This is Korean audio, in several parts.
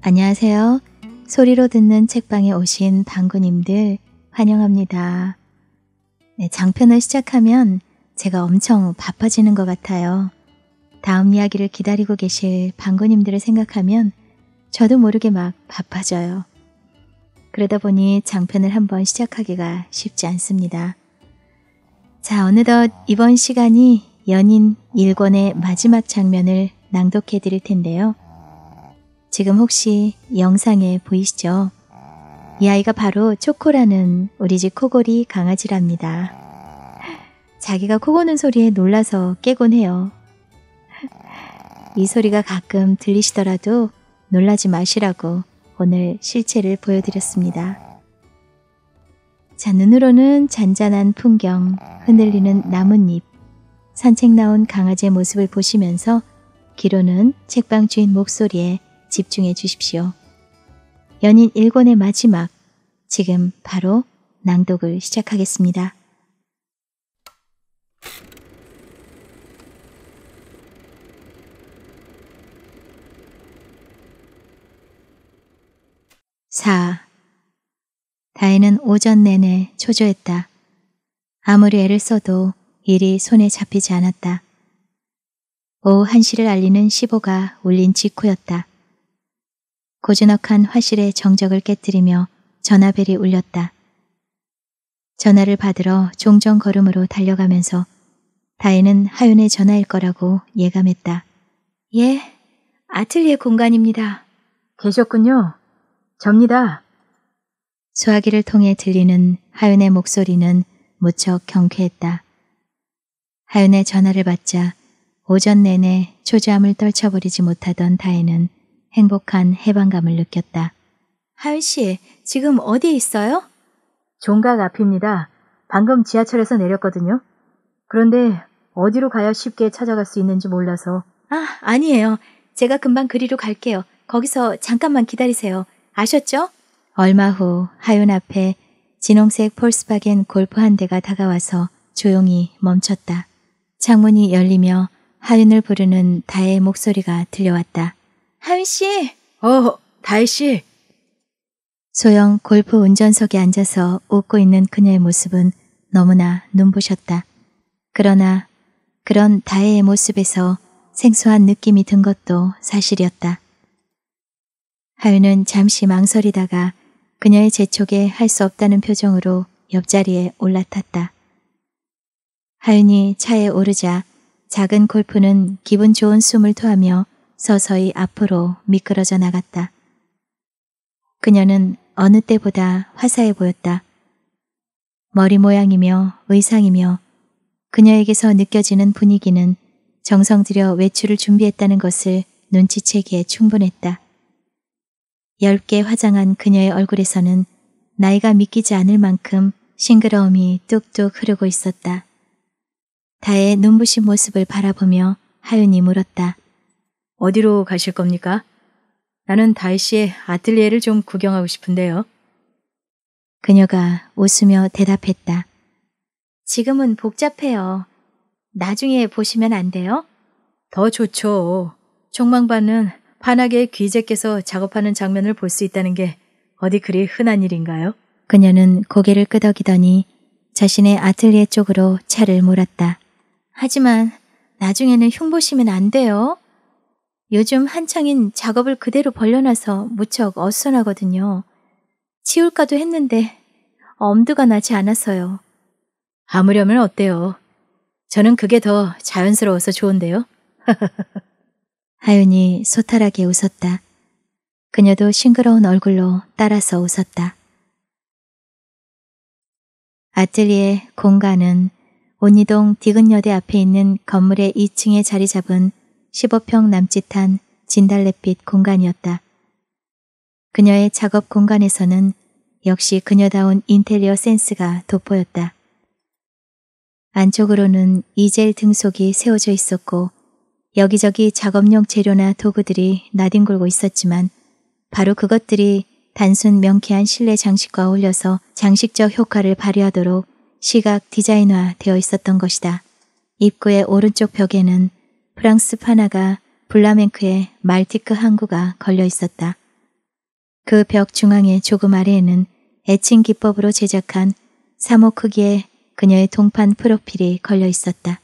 안녕하세요. 소리로 듣는 책방에 오신 방구님들 환영합니다. 네, 장편을 시작하면 제가 엄청 바빠지는 것 같아요. 다음 이야기를 기다리고 계실 방구님들을 생각하면 저도 모르게 막 바빠져요. 그러다 보니 장편을 한번 시작하기가 쉽지 않습니다. 자, 어느덧 이번 시간이 연인 1권의 마지막 장면을 낭독해 드릴 텐데요. 지금 혹시 영상에 보이시죠? 이 아이가 바로 초코라는 우리 집 코골이 강아지랍니다. 자기가 코 고는 소리에 놀라서 깨곤 해요. 이 소리가 가끔 들리시더라도 놀라지 마시라고 오늘 실체를 보여드렸습니다. 자, 눈으로는 잔잔한 풍경, 흔들리는 나뭇잎, 산책 나온 강아지의 모습을 보시면서 귀로는 책방 주인 목소리에 집중해 주십시오. 연인 1권의 마지막, 지금 바로 낭독을 시작하겠습니다. 4. 다혜는 오전 내내 초조했다. 아무리 애를 써도 일이 손에 잡히지 않았다. 오후 1시를 알리는 1 5가 울린 직후였다. 고즈넉한 화실의 정적을 깨뜨리며 전화벨이 울렸다. 전화를 받으러 종정 걸음으로 달려가면서 다혜는 하윤의 전화일 거라고 예감했다. 예, 아틀리에 공간입니다. 계셨군요. 접니다. 소화기를 통해 들리는 하윤의 목소리는 무척 경쾌했다. 하윤의 전화를 받자 오전 내내 초조함을 떨쳐버리지 못하던 다혜는 행복한 해방감을 느꼈다. 하윤 씨, 지금 어디에 있어요? 종각 앞입니다. 방금 지하철에서 내렸거든요. 그런데 어디로 가야 쉽게 찾아갈 수 있는지 몰라서. 아, 아니에요. 제가 금방 그리로 갈게요. 거기서 잠깐만 기다리세요. 아셨죠? 얼마 후 하윤 앞에 진홍색 폴스바겐 골프 한 대가 다가와서 조용히 멈췄다. 창문이 열리며 하윤을 부르는 다의 목소리가 들려왔다. 하윤 씨. 어, 다혜 씨. 소영 골프 운전석에 앉아서 웃고 있는 그녀의 모습은 너무나 눈부셨다. 그러나 그런 다혜의 모습에서 생소한 느낌이 든 것도 사실이었다. 하윤은 잠시 망설이다가 그녀의 재촉에 할 수 없다는 표정으로 옆자리에 올라탔다. 하윤이 차에 오르자 작은 골프는 기분 좋은 숨을 토하며 서서히 앞으로 미끄러져 나갔다. 그녀는 어느 때보다 화사해 보였다. 머리 모양이며 의상이며 그녀에게서 느껴지는 분위기는 정성 들여 외출을 준비했다는 것을 눈치채기에 충분했다. 얇개 화장한 그녀의 얼굴에서는 나이가 믿기지 않을 만큼 싱그러움이 뚝뚝 흐르고 있었다. 다의 눈부신 모습을 바라보며 하윤이 물었다. 어디로 가실 겁니까? 나는 다이 씨의 아틀리에를 좀 구경하고 싶은데요. 그녀가 웃으며 대답했다. 지금은 복잡해요. 나중에 보시면 안 돼요? 더 좋죠. 총망반은 판악의 귀재께서 작업하는 장면을 볼 수 있다는 게 어디 그리 흔한 일인가요? 그녀는 고개를 끄덕이더니 자신의 아틀리에 쪽으로 차를 몰았다. 하지만 나중에는 흉보시면 안 돼요. 요즘 한창인 작업을 그대로 벌려놔서 무척 어수선하거든요. 치울까도 했는데 엄두가 나지 않아서요. 아무렴을 어때요? 저는 그게 더 자연스러워서 좋은데요. 하윤이 소탈하게 웃었다. 그녀도 싱그러운 얼굴로 따라서 웃었다. 아틀리에 공간은 온이동 디귿여대 앞에 있는 건물의 2층에 자리 잡은 15평 남짓한 진달래빛 공간이었다. 그녀의 작업 공간에서는 역시 그녀다운 인테리어 센스가 돋보였다. 안쪽으로는 이젤 등속이 세워져 있었고 여기저기 작업용 재료나 도구들이 나뒹굴고 있었지만 바로 그것들이 단순 명쾌한 실내 장식과 어울려서 장식적 효과를 발휘하도록 시각 디자인화 되어 있었던 것이다. 입구의 오른쪽 벽에는 프랑스 파나가 블라멩크의 말티크 항구가 걸려 있었다. 그 벽 중앙의 조금 아래에는 애칭 기법으로 제작한 사모 크기의 그녀의 동판 프로필이 걸려 있었다.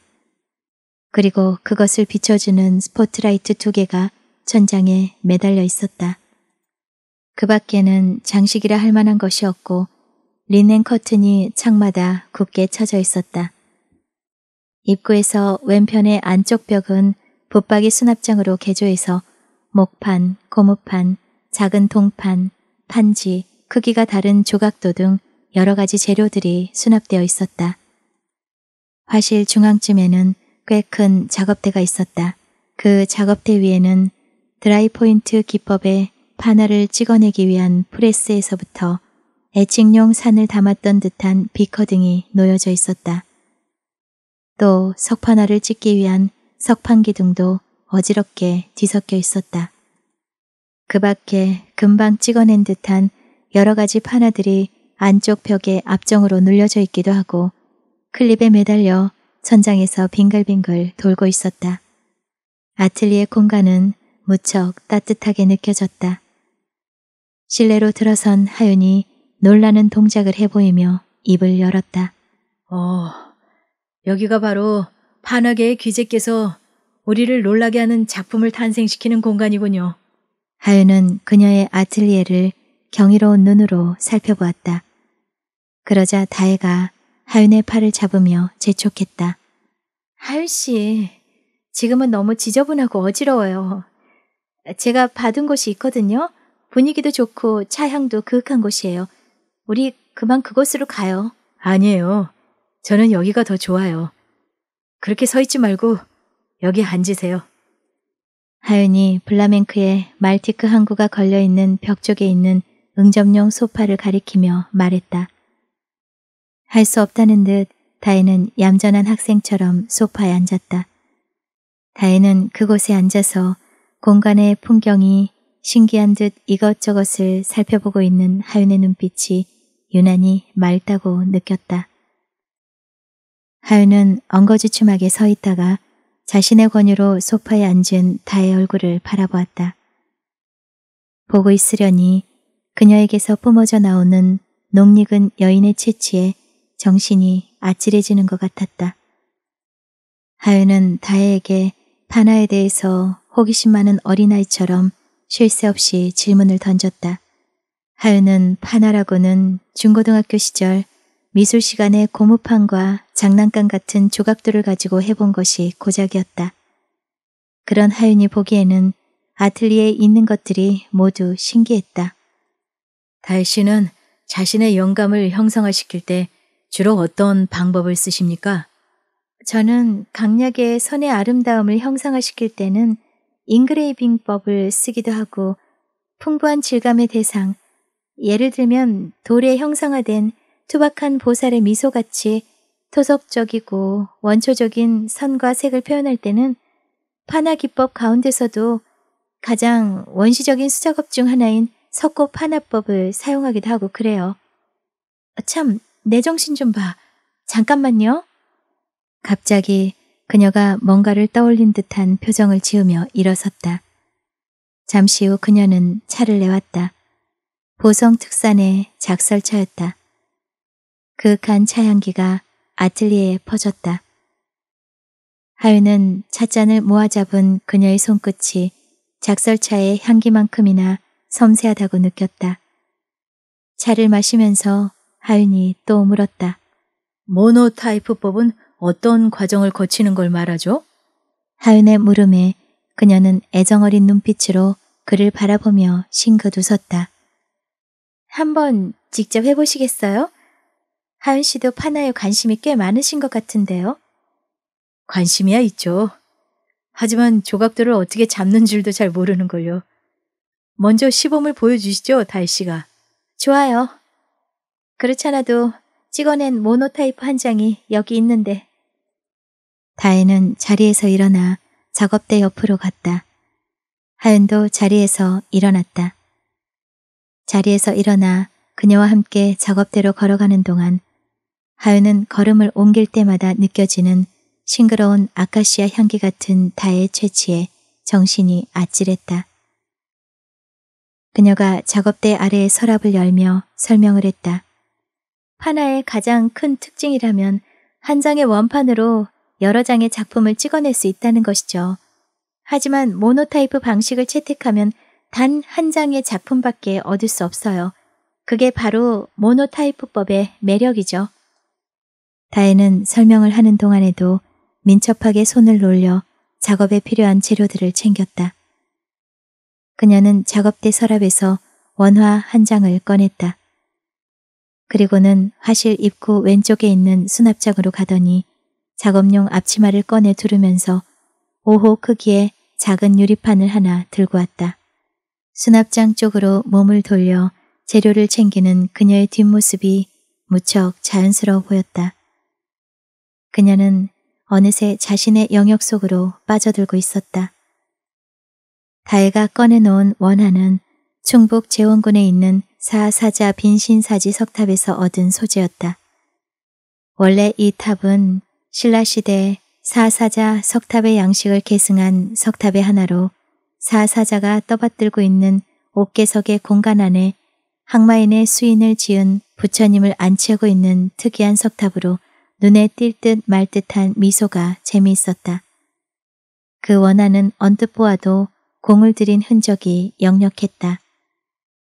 그리고 그것을 비춰주는 스포트라이트 두 개가 천장에 매달려 있었다. 그 밖에는 장식이라 할 만한 것이 없고 린넨 커튼이 창마다 굳게 쳐져 있었다. 입구에서 왼편의 안쪽 벽은 붙박이 수납장으로 개조해서 목판, 고무판, 작은 동판, 판지, 크기가 다른 조각도 등 여러 가지 재료들이 수납되어 있었다. 화실 중앙쯤에는 꽤 큰 작업대가 있었다. 그 작업대 위에는 드라이포인트 기법의 판화를 찍어내기 위한 프레스에서부터 애칭용 산을 담았던 듯한 비커 등이 놓여져 있었다. 또 석판 화를찍기 위한 석판 기둥도 어지럽게 뒤섞여 있었다. 그 밖에 금방 찍어낸 듯한 여러 가지 판화들이 안쪽 벽에 앞정으로 눌려져 있기도 하고 클립에 매달려 천장에서 빙글빙글 돌고 있었다. 아틀리의 공간은 무척 따뜻하게 느껴졌다. 실내로 들어선 하윤이 놀라는 동작을 해보이며 입을 열었다. 어, 여기가 바로 판화계의 귀재께서 우리를 놀라게 하는 작품을 탄생시키는 공간이군요. 하윤은 그녀의 아틀리에를 경이로운 눈으로 살펴보았다. 그러자 다혜가 하윤의 팔을 잡으며 재촉했다. 하윤 씨, 지금은 너무 지저분하고 어지러워요. 제가 받은 곳이 있거든요. 분위기도 좋고 차향도 그윽한 곳이에요. 우리 그만 그곳으로 가요. 아니에요. 저는 여기가 더 좋아요. 그렇게 서 있지 말고 여기 앉으세요. 하윤이 블라멩크에 말티크 항구가 걸려있는 벽 쪽에 있는 응접용 소파를 가리키며 말했다. 할 수 없다는 듯 다혜는 얌전한 학생처럼 소파에 앉았다. 다혜는 그곳에 앉아서 공간의 풍경이 신기한 듯 이것저것을 살펴보고 있는 하윤의 눈빛이 유난히 맑다고 느꼈다. 하윤은 엉거주춤하게서 있다가 자신의 권유로 소파에 앉은 다의 얼굴을 바라보았다. 보고 있으려니 그녀에게서 뿜어져 나오는 농익은 여인의 채취에 정신이 아찔해지는 것 같았다. 하윤은 다혜에게 파나에 대해서 호기심 많은 어린아이처럼 쉴 새 없이 질문을 던졌다. 하윤은 파나라고는 중고등학교 시절 미술 시간에 고무판과 장난감 같은 조각들을 가지고 해본 것이 고작이었다. 그런 하윤이 보기에는 아틀리에 있는 것들이 모두 신기했다. 달 씨는 자신의 영감을 형상화시킬 때 주로 어떤 방법을 쓰십니까? 저는 강약의 선의 아름다움을 형상화시킬 때는 잉그레이빙법을 쓰기도 하고 풍부한 질감의 대상, 예를 들면 돌에 형상화된 투박한 보살의 미소같이 토속적이고 원초적인 선과 색을 표현할 때는 파나 기법 가운데서도 가장 원시적인 수작업 중 하나인 석고 파나법을 사용하기도 하고 그래요. 어, 참, 내 정신 좀 봐. 잠깐만요. 갑자기 그녀가 뭔가를 떠올린 듯한 표정을 지으며 일어섰다. 잠시 후 그녀는 차를 내왔다. 보성 특산의 작설차였다. 그윽한 차향기가 아틀리에에 퍼졌다. 하윤은 찻잔을 모아잡은 그녀의 손끝이 작설차의 향기만큼이나 섬세하다고 느꼈다. 차를 마시면서 하윤이 또 물었다. 모노타이프법은 어떤 과정을 거치는 걸 말하죠? 하윤의 물음에 그녀는 애정어린 눈빛으로 그를 바라보며 싱긋 웃었다. 한번 직접 해보시겠어요? 하은 씨도 파나에 관심이 꽤 많으신 것 같은데요? 관심이야 있죠. 하지만 조각들을 어떻게 잡는 줄도 잘 모르는걸요. 먼저 시범을 보여주시죠, 다달 씨가. 좋아요. 그렇잖아도 찍어낸 모노타이프 한 장이 여기 있는데. 다혜는 자리에서 일어나 작업대 옆으로 갔다. 하은도 자리에서 일어났다. 자리에서 일어나 그녀와 함께 작업대로 걸어가는 동안 하은은 걸음을 옮길 때마다 느껴지는 싱그러운 아카시아 향기 같은 다의 채취에 정신이 아찔했다. 그녀가 작업대 아래의 서랍을 열며 설명을 했다. 파나의 가장 큰 특징이라면 한 장의 원판으로 여러 장의 작품을 찍어낼 수 있다는 것이죠. 하지만 모노타이프 방식을 채택하면 단 한 장의 작품밖에 얻을 수 없어요. 그게 바로 모노타이프법의 매력이죠. 다혜는 설명을 하는 동안에도 민첩하게 손을 놀려 작업에 필요한 재료들을 챙겼다. 그녀는 작업대 서랍에서 원화 한 장을 꺼냈다. 그리고는 화실 입구 왼쪽에 있는 수납장으로 가더니 작업용 앞치마를 꺼내 두르면서 5호 크기의 작은 유리판을 하나 들고 왔다. 수납장 쪽으로 몸을 돌려 재료를 챙기는 그녀의 뒷모습이 무척 자연스러워 보였다. 그녀는 어느새 자신의 영역 속으로 빠져들고 있었다. 다혜가 꺼내놓은 원화는 충북 재원군에 있는 사사자 빈신사지 석탑에서 얻은 소재였다. 원래 이 탑은 신라시대 사사자 석탑의 양식을 계승한 석탑의 하나로 사사자가 떠받들고 있는 옥계석의 공간 안에 항마인의 수인을 지은 부처님을 안치하고 있는 특이한 석탑으로 눈에 띌 듯 말 듯한 미소가 재미있었다. 그 원한은 언뜻 보아도 공을 들인 흔적이 역력했다.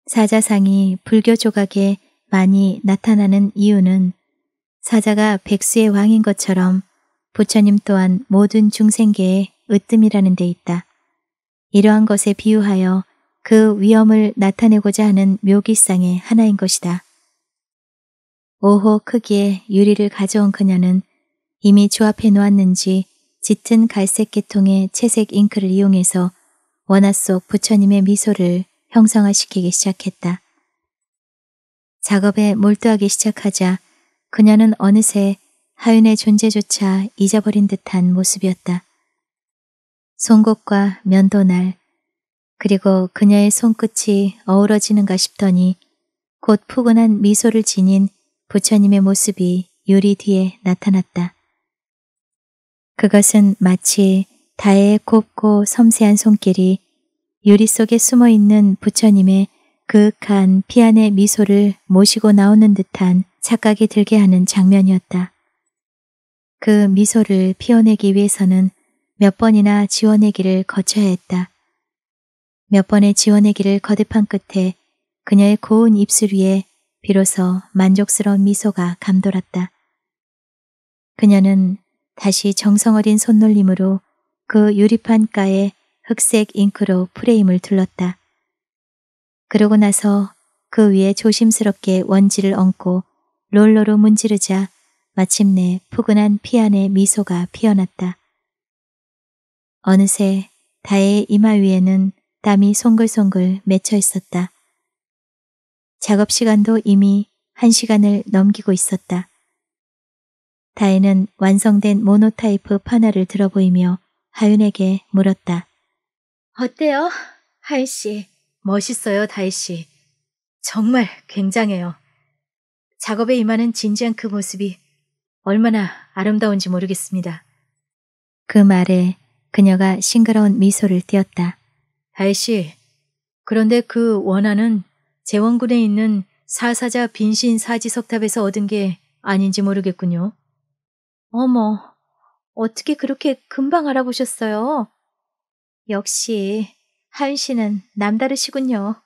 사자상이 불교 조각에 많이 나타나는 이유는 사자가 백수의 왕인 것처럼 부처님 또한 모든 중생계의 으뜸이라는 데 있다. 이러한 것에 비유하여 그위험을 나타내고자 하는 묘기상의 하나인 것이다. 5호 크기의 유리를 가져온 그녀는 이미 조합해 놓았는지 짙은 갈색 계통의 채색 잉크를 이용해서 원화 속 부처님의 미소를 형상화시키기 시작했다. 작업에 몰두하기 시작하자 그녀는 어느새 하윤의 존재조차 잊어버린 듯한 모습이었다. 송곳과 면도날 그리고 그녀의 손끝이 어우러지는가 싶더니 곧 포근한 미소를 지닌 부처님의 모습이 유리 뒤에 나타났다. 그것은 마치 다의 곱고 섬세한 손길이 유리 속에 숨어 있는 부처님의 그윽한 피안의 미소를 모시고 나오는 듯한 착각이 들게 하는 장면이었다. 그 미소를 피워내기 위해서는 몇 번이나 지원내기를 거쳐야 했다. 몇 번의 지원내기를 거듭한 끝에 그녀의 고운 입술 위에 비로소 만족스러운 미소가 감돌았다. 그녀는 다시 정성어린 손놀림으로 그 유리판 가에 흑색 잉크로 프레임을 둘렀다. 그러고 나서 그 위에 조심스럽게 원지를 얹고 롤러로 문지르자 마침내 푸근한 피안의 미소가 피어났다. 어느새 다의 이마 위에는 땀이 송글송글 맺혀 있었다. 작업 시간도 이미 한시간을 넘기고 있었다. 다혜는 완성된 모노타이프 판화를 들어보이며 하윤에게 물었다. 어때요? 하윤씨. 멋있어요, 다혜씨. 정말 굉장해요. 작업에 임하는 진지한 그 모습이 얼마나 아름다운지 모르겠습니다. 그 말에 그녀가 싱그러운 미소를 띄었다. 다혜씨, 그런데 그원하은 재원군에 있는 사사자 빈신 사지석탑에서 얻은 게 아닌지 모르겠군요. 어머, 어떻게 그렇게 금방 알아보셨어요? 역시 하윤 씨는 남다르시군요.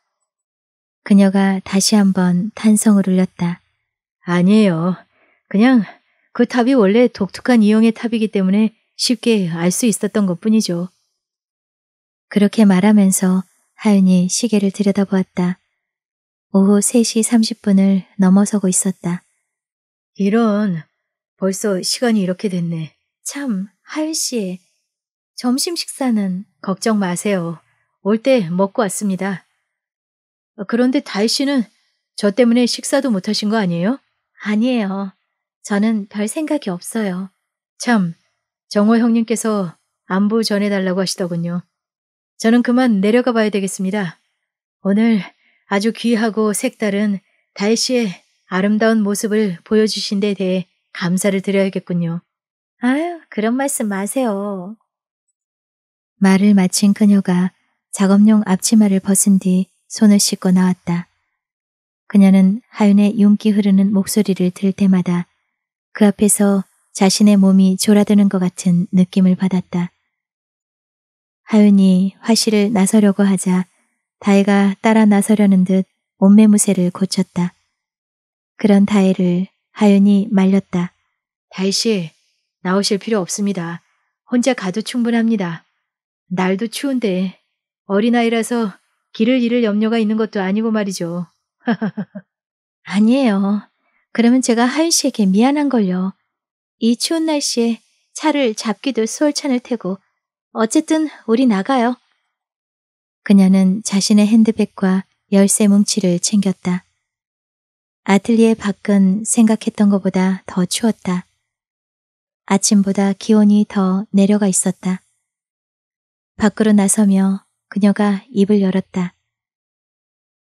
그녀가 다시 한번 탄성을 울렸다. 아니에요. 그냥 그 탑이 원래 독특한 이용의 탑이기 때문에 쉽게 알 수 있었던 것 뿐이죠. 그렇게 말하면서 하윤이 시계를 들여다보았다. 오후 3시 30분을 넘어서고 있었다. 이런, 벌써 시간이 이렇게 됐네. 참, 하윤 씨, 점심 식사는 걱정 마세요. 올 때 먹고 왔습니다. 그런데 다희 씨는 저 때문에 식사도 못 하신 거 아니에요? 아니에요. 저는 별 생각이 없어요. 참, 정호 형님께서 안부 전해달라고 하시더군요. 저는 그만 내려가 봐야 되겠습니다. 오늘 아주 귀하고 색다른 달씨의 아름다운 모습을 보여주신 데 대해 감사를 드려야겠군요. 아유, 그런 말씀 마세요. 말을 마친 그녀가 작업용 앞치마를 벗은 뒤 손을 씻고 나왔다. 그녀는 하윤의 윤기 흐르는 목소리를 들 때마다 그 앞에서 자신의 몸이 졸아드는 것 같은 느낌을 받았다. 하윤이 화실을 나서려고 하자 다혜가 따라 나서려는 듯옷매무새를 고쳤다. 그런 다혜를 하윤이 말렸다. 다혜 씨, 나오실 필요 없습니다. 혼자 가도 충분합니다. 날도 추운데 어린아이라서 길을 잃을 염려가 있는 것도 아니고 말이죠. 아니에요. 그러면 제가 하윤 씨에게 미안한걸요. 이 추운 날씨에 차를 잡기도 수월찬을 태고 어쨌든 우리 나가요. 그녀는 자신의 핸드백과 열쇠 뭉치를 챙겼다. 아틀리에 밖은 생각했던 것보다 더 추웠다. 아침보다 기온이 더 내려가 있었다. 밖으로 나서며 그녀가 입을 열었다.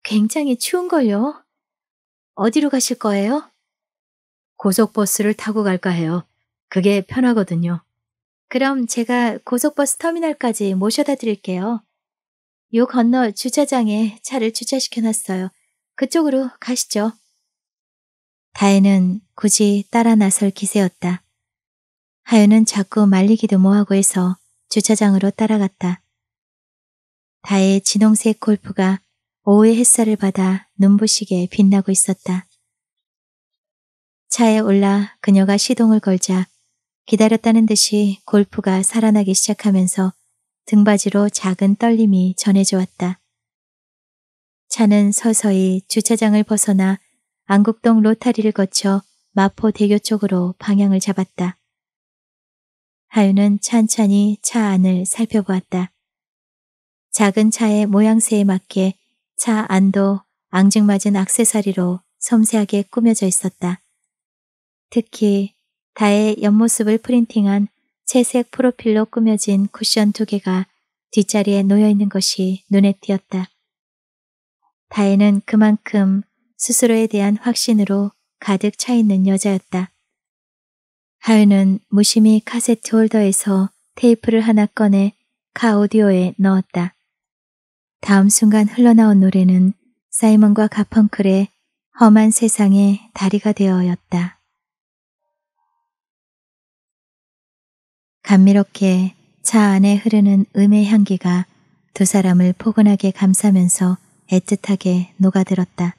굉장히 추운걸요? 어디로 가실 거예요? 고속버스를 타고 갈까 해요. 그게 편하거든요. 그럼 제가 고속버스 터미널까지 모셔다 드릴게요. 요 건너 주차장에 차를 주차시켜놨어요. 그쪽으로 가시죠. 다혜는 굳이 따라 나설 기세였다. 하윤은 자꾸 말리기도 뭐하고 해서 주차장으로 따라갔다. 다혜의 진홍색 골프가 오후의 햇살을 받아 눈부시게 빛나고 있었다. 차에 올라 그녀가 시동을 걸자 기다렸다는 듯이 골프가 살아나기 시작하면서 등받이로 작은 떨림이 전해져 왔다. 차는 서서히 주차장을 벗어나 안국동 로타리를 거쳐 마포 대교 쪽으로 방향을 잡았다. 하윤은 찬찬히 차 안을 살펴보았다. 작은 차의 모양새에 맞게 차 안도 앙증맞은 악세사리로 섬세하게 꾸며져 있었다. 특히 다의 옆모습을 프린팅한 채색 프로필로 꾸며진 쿠션 두 개가 뒷자리에 놓여 있는 것이 눈에 띄었다. 다혜는 그만큼 스스로에 대한 확신으로 가득 차 있는 여자였다. 하윤은 무심히 카세트 홀더에서 테이프를 하나 꺼내 카 오디오에 넣었다. 다음 순간 흘러나온 노래는 사이먼과 가펑클의 험한 세상의 다리가 되어였다. 감미롭게 차 안에 흐르는 음의 향기가 두 사람을 포근하게 감싸면서 애틋하게 녹아들었다.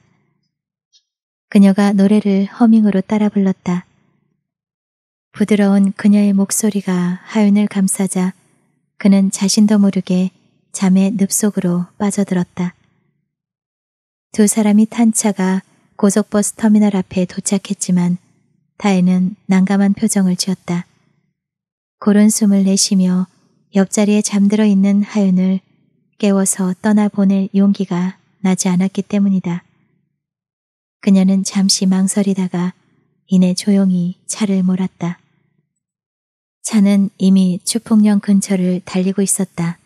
그녀가 노래를 허밍으로 따라 불렀다. 부드러운 그녀의 목소리가 하윤을 감싸자 그는 자신도 모르게 잠의 늪 속으로 빠져들었다. 두 사람이 탄 차가 고속버스 터미널 앞에 도착했지만 다혜는 난감한 표정을 지었다. 고른 숨을 내쉬며 옆자리에 잠들어 있는 하윤을 깨워서 떠나보낼 용기가 나지 않았기 때문이다. 그녀는 잠시 망설이다가 이내 조용히 차를 몰았다. 차는 이미 추풍령 근처를 달리고 있었다.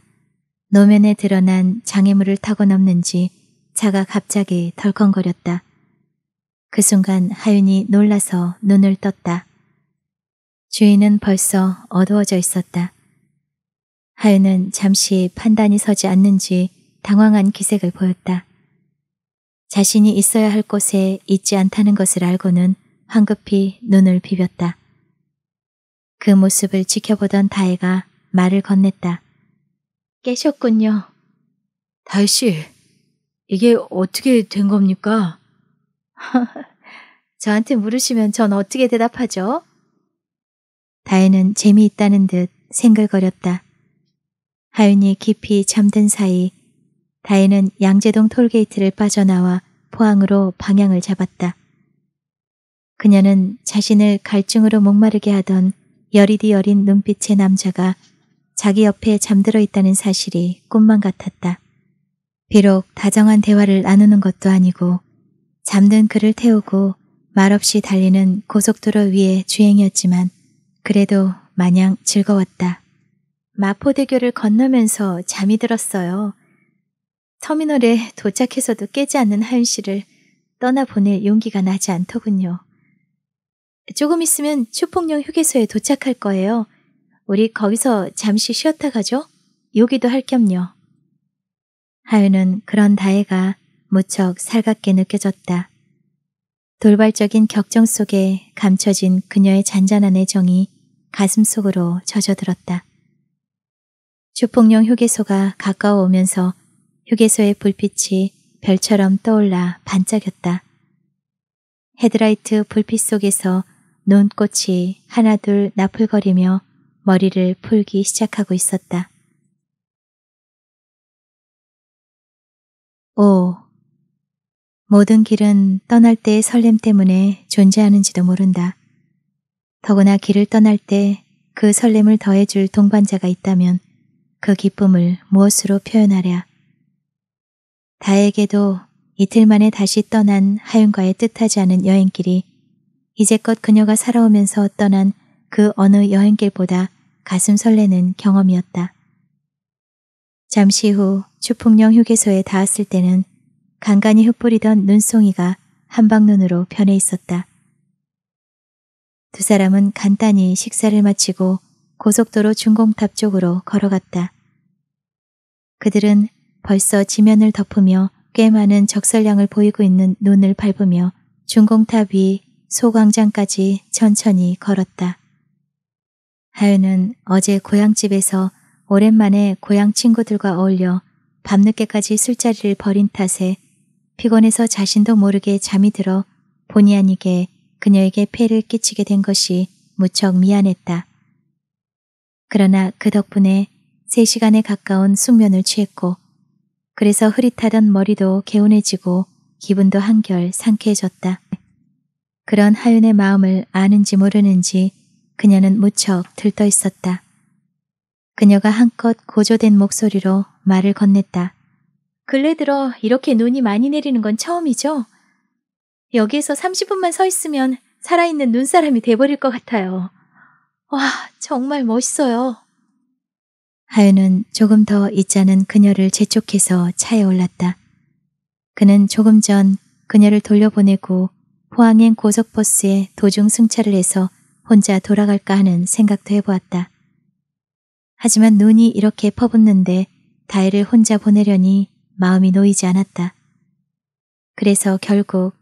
노면에 드러난 장애물을 타고 넘는지 차가 갑자기 덜컹거렸다. 그 순간 하윤이 놀라서 눈을 떴다. 주인은 벌써 어두워져 있었다. 하윤은 잠시 판단이 서지 않는지 당황한 기색을 보였다. 자신이 있어야 할 곳에 있지 않다는 것을 알고는 황급히 눈을 비볐다. 그 모습을 지켜보던 다혜가 말을 건넸다. 깨셨군요. 다혜씨, 이게 어떻게 된 겁니까? 저한테 물으시면 전 어떻게 대답하죠? 다혜는 재미있다는 듯 생글거렸다. 하윤이 깊이 잠든 사이 다혜는 양재동 톨게이트를 빠져나와 포항으로 방향을 잡았다. 그녀는 자신을 갈증으로 목마르게 하던 여리디 여린 눈빛의 남자가 자기 옆에 잠들어 있다는 사실이 꿈만 같았다. 비록 다정한 대화를 나누는 것도 아니고 잠든 그를 태우고 말없이 달리는 고속도로 위의 주행이었지만 그래도 마냥 즐거웠다. 마포대교를 건너면서 잠이 들었어요. 터미널에 도착해서도 깨지 않는 하윤 씨를 떠나보낼 용기가 나지 않더군요. 조금 있으면 추풍령 휴게소에 도착할 거예요. 우리 거기서 잠시 쉬었다 가죠? 여기도할 겸요. 하윤은 그런 다혜가 무척 살갑게 느껴졌다. 돌발적인 격정 속에 감춰진 그녀의 잔잔한 애정이 가슴속으로 젖어들었다. 주폭령 휴게소가 가까워오면서 휴게소의 불빛이 별처럼 떠올라 반짝였다. 헤드라이트 불빛 속에서 논꽃이 하나둘 나풀거리며 머리를 풀기 시작하고 있었다. 오. 모든 길은 떠날 때의 설렘 때문에 존재하는지도 모른다. 더구나 길을 떠날 때 그 설렘을 더해줄 동반자가 있다면 그 기쁨을 무엇으로 표현하랴. 다에게도 이틀 만에 다시 떠난 하윤과의 뜻하지 않은 여행길이 이제껏 그녀가 살아오면서 떠난 그 어느 여행길보다 가슴 설레는 경험이었다. 잠시 후추풍령 휴게소에 닿았을 때는 간간히 흩뿌리던 눈송이가 한방눈으로 변해 있었다. 두 사람은 간단히 식사를 마치고 고속도로 중공탑 쪽으로 걸어갔다. 그들은 벌써 지면을 덮으며 꽤 많은 적설량을 보이고 있는 눈을 밟으며 중공탑 위 소광장까지 천천히 걸었다. 하윤은 어제 고향집에서 오랜만에 고향 친구들과 어울려 밤늦게까지 술자리를 벌인 탓에 피곤해서 자신도 모르게 잠이 들어 본의 아니게 그녀에게 폐를 끼치게 된 것이 무척 미안했다. 그러나 그 덕분에 3시간에 가까운 숙면을 취했고 그래서 흐릿하던 머리도 개운해지고 기분도 한결 상쾌해졌다. 그런 하윤의 마음을 아는지 모르는지 그녀는 무척 들떠 있었다. 그녀가 한껏 고조된 목소리로 말을 건넸다. 근래 들어 이렇게 눈이 많이 내리는 건 처음이죠? 여기에서 30분만 서 있으면 살아있는 눈사람이 돼버릴 것 같아요. 와, 정말 멋있어요. 하윤은 조금 더 있자는 그녀를 재촉해서 차에 올랐다. 그는 조금 전 그녀를 돌려보내고 포항행 고속버스에 도중 승차를 해서 혼자 돌아갈까 하는 생각도 해보았다. 하지만 눈이 이렇게 퍼붓는데 다혜를 혼자 보내려니 마음이 놓이지 않았다. 그래서 결국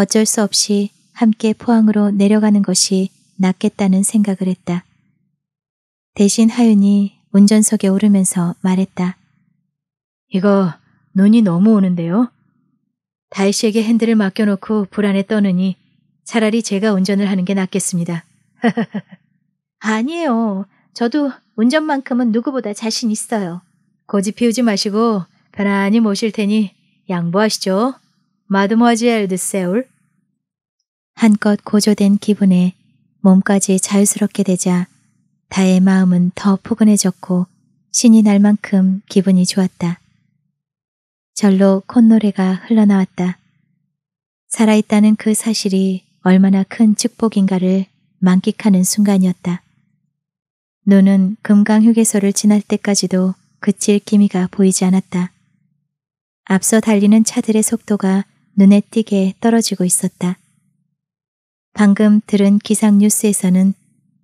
어쩔 수 없이 함께 포항으로 내려가는 것이 낫겠다는 생각을 했다. 대신 하윤이 운전석에 오르면서 말했다. 이거 눈이 너무 오는데요? 다혜 씨에게 핸들을 맡겨놓고 불안에 떠느니 차라리 제가 운전을 하는 게 낫겠습니다. 아니에요. 저도 운전만큼은 누구보다 자신 있어요. 고집 피우지 마시고 편안히 모실 테니 양보하시죠. 마드모아지엘 드 세울? 한껏 고조된 기분에 몸까지 자유스럽게 되자 다의 마음은 더 포근해졌고 신이 날 만큼 기분이 좋았다. 절로 콧노래가 흘러나왔다. 살아있다는 그 사실이 얼마나 큰 축복인가를 만끽하는 순간이었다. 눈은 금강 휴게소를 지날 때까지도 그칠 기미가 보이지 않았다. 앞서 달리는 차들의 속도가 눈에 띄게 떨어지고 있었다. 방금 들은 기상 뉴스에서는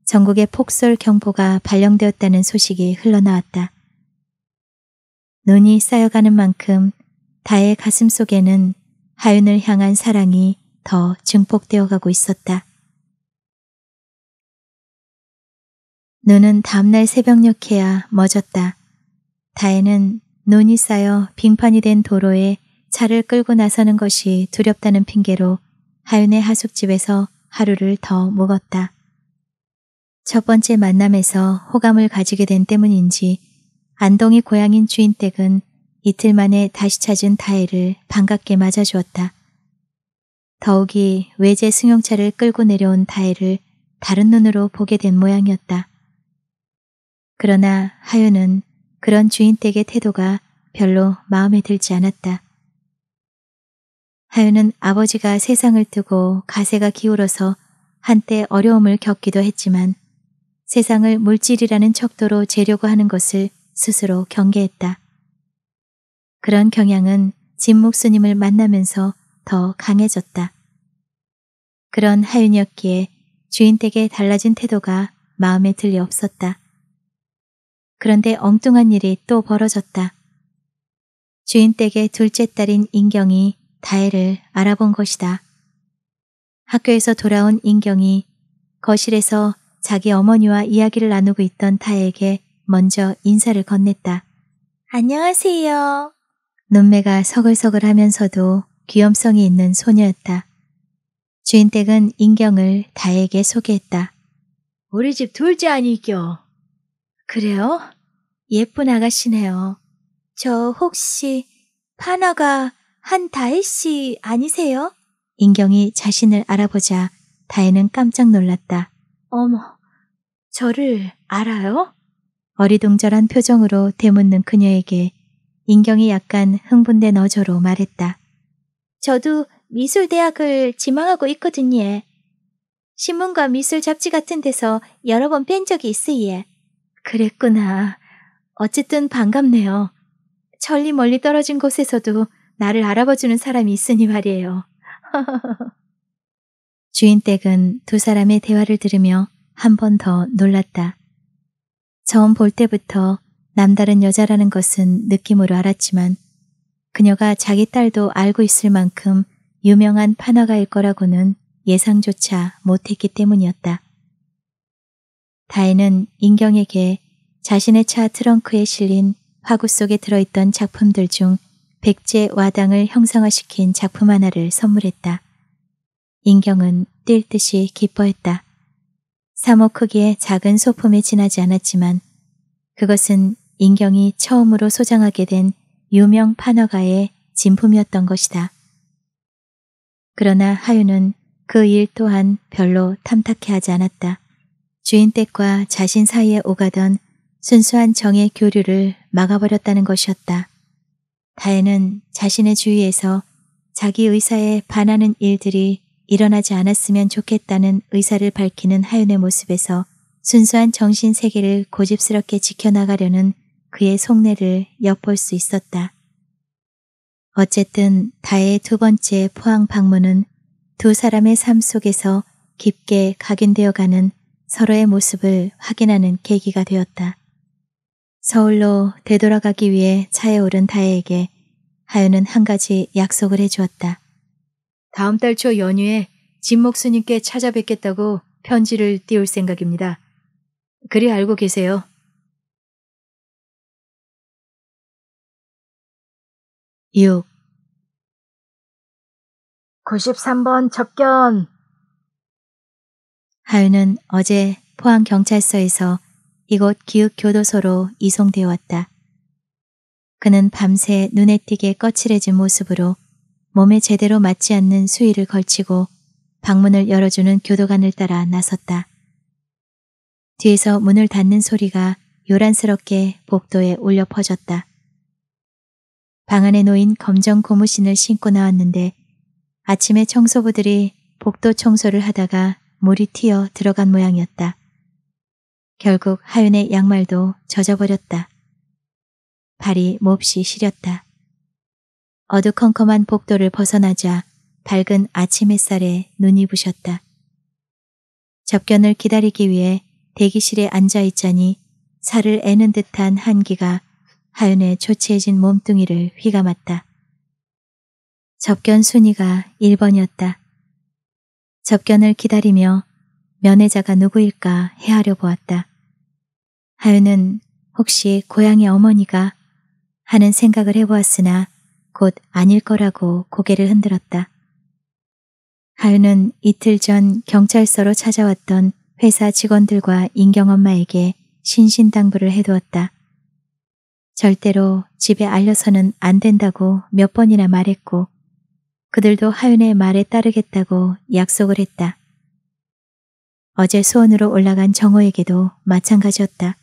전국에 폭설 경보가 발령되었다는 소식이 흘러나왔다. 눈이 쌓여가는 만큼 다의 가슴 속에는 하윤을 향한 사랑이 더 증폭되어 가고 있었다. 눈은 다음날 새벽녘에야 멎었다. 다혜는 눈이 쌓여 빙판이 된 도로에 차를 끌고 나서는 것이 두렵다는 핑계로 하윤의 하숙집에서 하루를 더 묵었다. 첫 번째 만남에서 호감을 가지게 된 때문인지 안동이 고향인 주인댁은 이틀 만에 다시 찾은 다혜를 반갑게 맞아주었다. 더욱이 외제 승용차를 끌고 내려온 다혜를 다른 눈으로 보게 된 모양이었다. 그러나 하윤은 그런 주인댁의 태도가 별로 마음에 들지 않았다. 하윤은 아버지가 세상을 뜨고 가세가 기울어서 한때 어려움을 겪기도 했지만 세상을 물질이라는 척도로 재려고 하는 것을 스스로 경계했다. 그런 경향은 진목 스님을 만나면서 더 강해졌다. 그런 하윤이었기에 주인 댁에 달라진 태도가 마음에 들리 없었다. 그런데 엉뚱한 일이 또 벌어졌다. 주인 댁의 둘째 딸인 인경이 다혜를 알아본 것이다. 학교에서 돌아온 인경이 거실에서 자기 어머니와 이야기를 나누고 있던 다혜에게 먼저 인사를 건넸다. 안녕하세요. 눈매가 서글서글하면서도 귀염성이 있는 소녀였다. 주인댁은 인경을 다혜에게 소개했다. 우리 집 둘째 아니겨. 그래요? 예쁜 아가씨네요. 저 혹시 파나가 한다혜 씨 아니세요? 인경이 자신을 알아보자 다혜는 깜짝 놀랐다. 어머, 저를 알아요? 어리둥절한 표정으로 대묻는 그녀에게 인경이 약간 흥분된 어조로 말했다. 저도 미술대학을 지망하고 있거든요. 신문과 미술 잡지 같은 데서 여러 번뵌 적이 있으예. 그랬구나. 어쨌든 반갑네요. 천리 멀리 떨어진 곳에서도 나를 알아봐주는 사람이 있으니 말이에요. 주인 댁은 두 사람의 대화를 들으며 한 번 더 놀랐다. 처음 볼 때부터 남다른 여자라는 것은 느낌으로 알았지만 그녀가 자기 딸도 알고 있을 만큼 유명한 판화가일 거라고는 예상조차 못했기 때문이었다. 다혜는 인경에게 자신의 차 트렁크에 실린 화구 속에 들어있던 작품들 중 백제 와당을 형상화시킨 작품 하나를 선물했다. 인경은 뛸 듯이 기뻐했다. 사모 크기의 작은 소품에 지나지 않았지만 그것은 인경이 처음으로 소장하게 된 유명 판화가의 진품이었던 것이다. 그러나 하윤은 그 일 또한 별로 탐탁해 하지 않았다. 주인 댁과 자신 사이에 오가던 순수한 정의 교류를 막아버렸다는 것이었다. 다혜는 자신의 주위에서 자기 의사에 반하는 일들이 일어나지 않았으면 좋겠다는 의사를 밝히는 하윤의 모습에서 순수한 정신 세계를 고집스럽게 지켜나가려는 그의 속내를 엿볼 수 있었다. 어쨌든 다혜의 두 번째 포항 방문은 두 사람의 삶 속에서 깊게 각인되어가는 서로의 모습을 확인하는 계기가 되었다. 서울로 되돌아가기 위해 차에 오른 다혜에게 하윤은한 가지 약속을 해주었다. 다음 달 초 연휴에 진 목수님께 찾아뵙겠다고 편지를 띄울 생각입니다. 그리 알고 계세요. 6. 93번 접견 하윤은 어제 포항경찰서에서 이곳 기읍교도소로 이송되어 왔다. 그는 밤새 눈에 띄게 거칠해진 모습으로 몸에 제대로 맞지 않는 수위를 걸치고 방문을 열어주는 교도관을 따라 나섰다. 뒤에서 문을 닫는 소리가 요란스럽게 복도에 울려 퍼졌다. 방 안에 놓인 검정 고무신을 신고 나왔는데 아침에 청소부들이 복도 청소를 하다가 물이 튀어 들어간 모양이었다. 결국 하윤의 양말도 젖어버렸다. 발이 몹시 시렸다. 어두컴컴한 복도를 벗어나자 밝은 아침 햇살에 눈이 부셨다. 접견을 기다리기 위해 대기실에 앉아있자니 살을 애는 듯한 한기가 하윤의 초췌해진 몸뚱이를 휘감았다. 접견 순위가 1번이었다. 접견을 기다리며 면회자가 누구일까 헤아려 보았다. 하윤은 혹시 고향의 어머니가 하는 생각을 해보았으나 곧 아닐 거라고 고개를 흔들었다. 하윤은 이틀 전 경찰서로 찾아왔던 회사 직원들과 인경 엄마에게 신신당부를 해두었다. 절대로 집에 알려서는 안 된다고 몇 번이나 말했고 그들도 하윤의 말에 따르겠다고 약속을 했다. 어제 수원으로 올라간 정호에게도 마찬가지였다.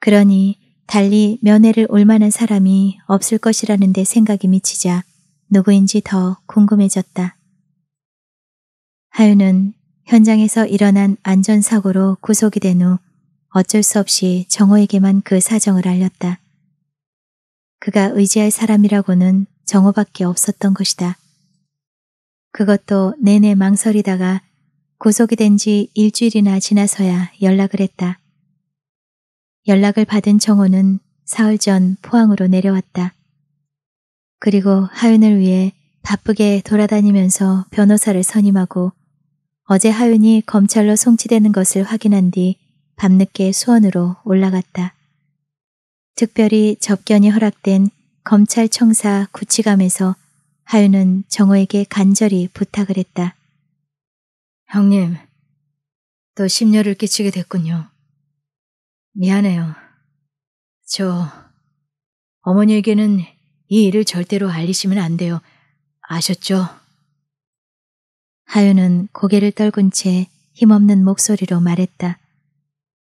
그러니 달리 면회를 올 만한 사람이 없을 것이라는 데 생각이 미치자 누구인지 더 궁금해졌다. 하윤은 현장에서 일어난 안전사고로 구속이 된 후 어쩔 수 없이 정호에게만 그 사정을 알렸다. 그가 의지할 사람이라고는 정호밖에 없었던 것이다. 그것도 내내 망설이다가 구속이 된 지 일주일이나 지나서야 연락을 했다. 연락을 받은 정호는 사흘 전 포항으로 내려왔다. 그리고 하윤을 위해 바쁘게 돌아다니면서 변호사를 선임하고 어제 하윤이 검찰로 송치되는 것을 확인한 뒤 밤늦게 수원으로 올라갔다. 특별히 접견이 허락된 검찰청사 구치감에서 하윤은 정호에게 간절히 부탁을 했다. 형님, 또 심려를 끼치게 됐군요. 미안해요. 저, 어머니에게는 이 일을 절대로 알리시면 안 돼요. 아셨죠? 하윤은 고개를 떨군 채 힘없는 목소리로 말했다.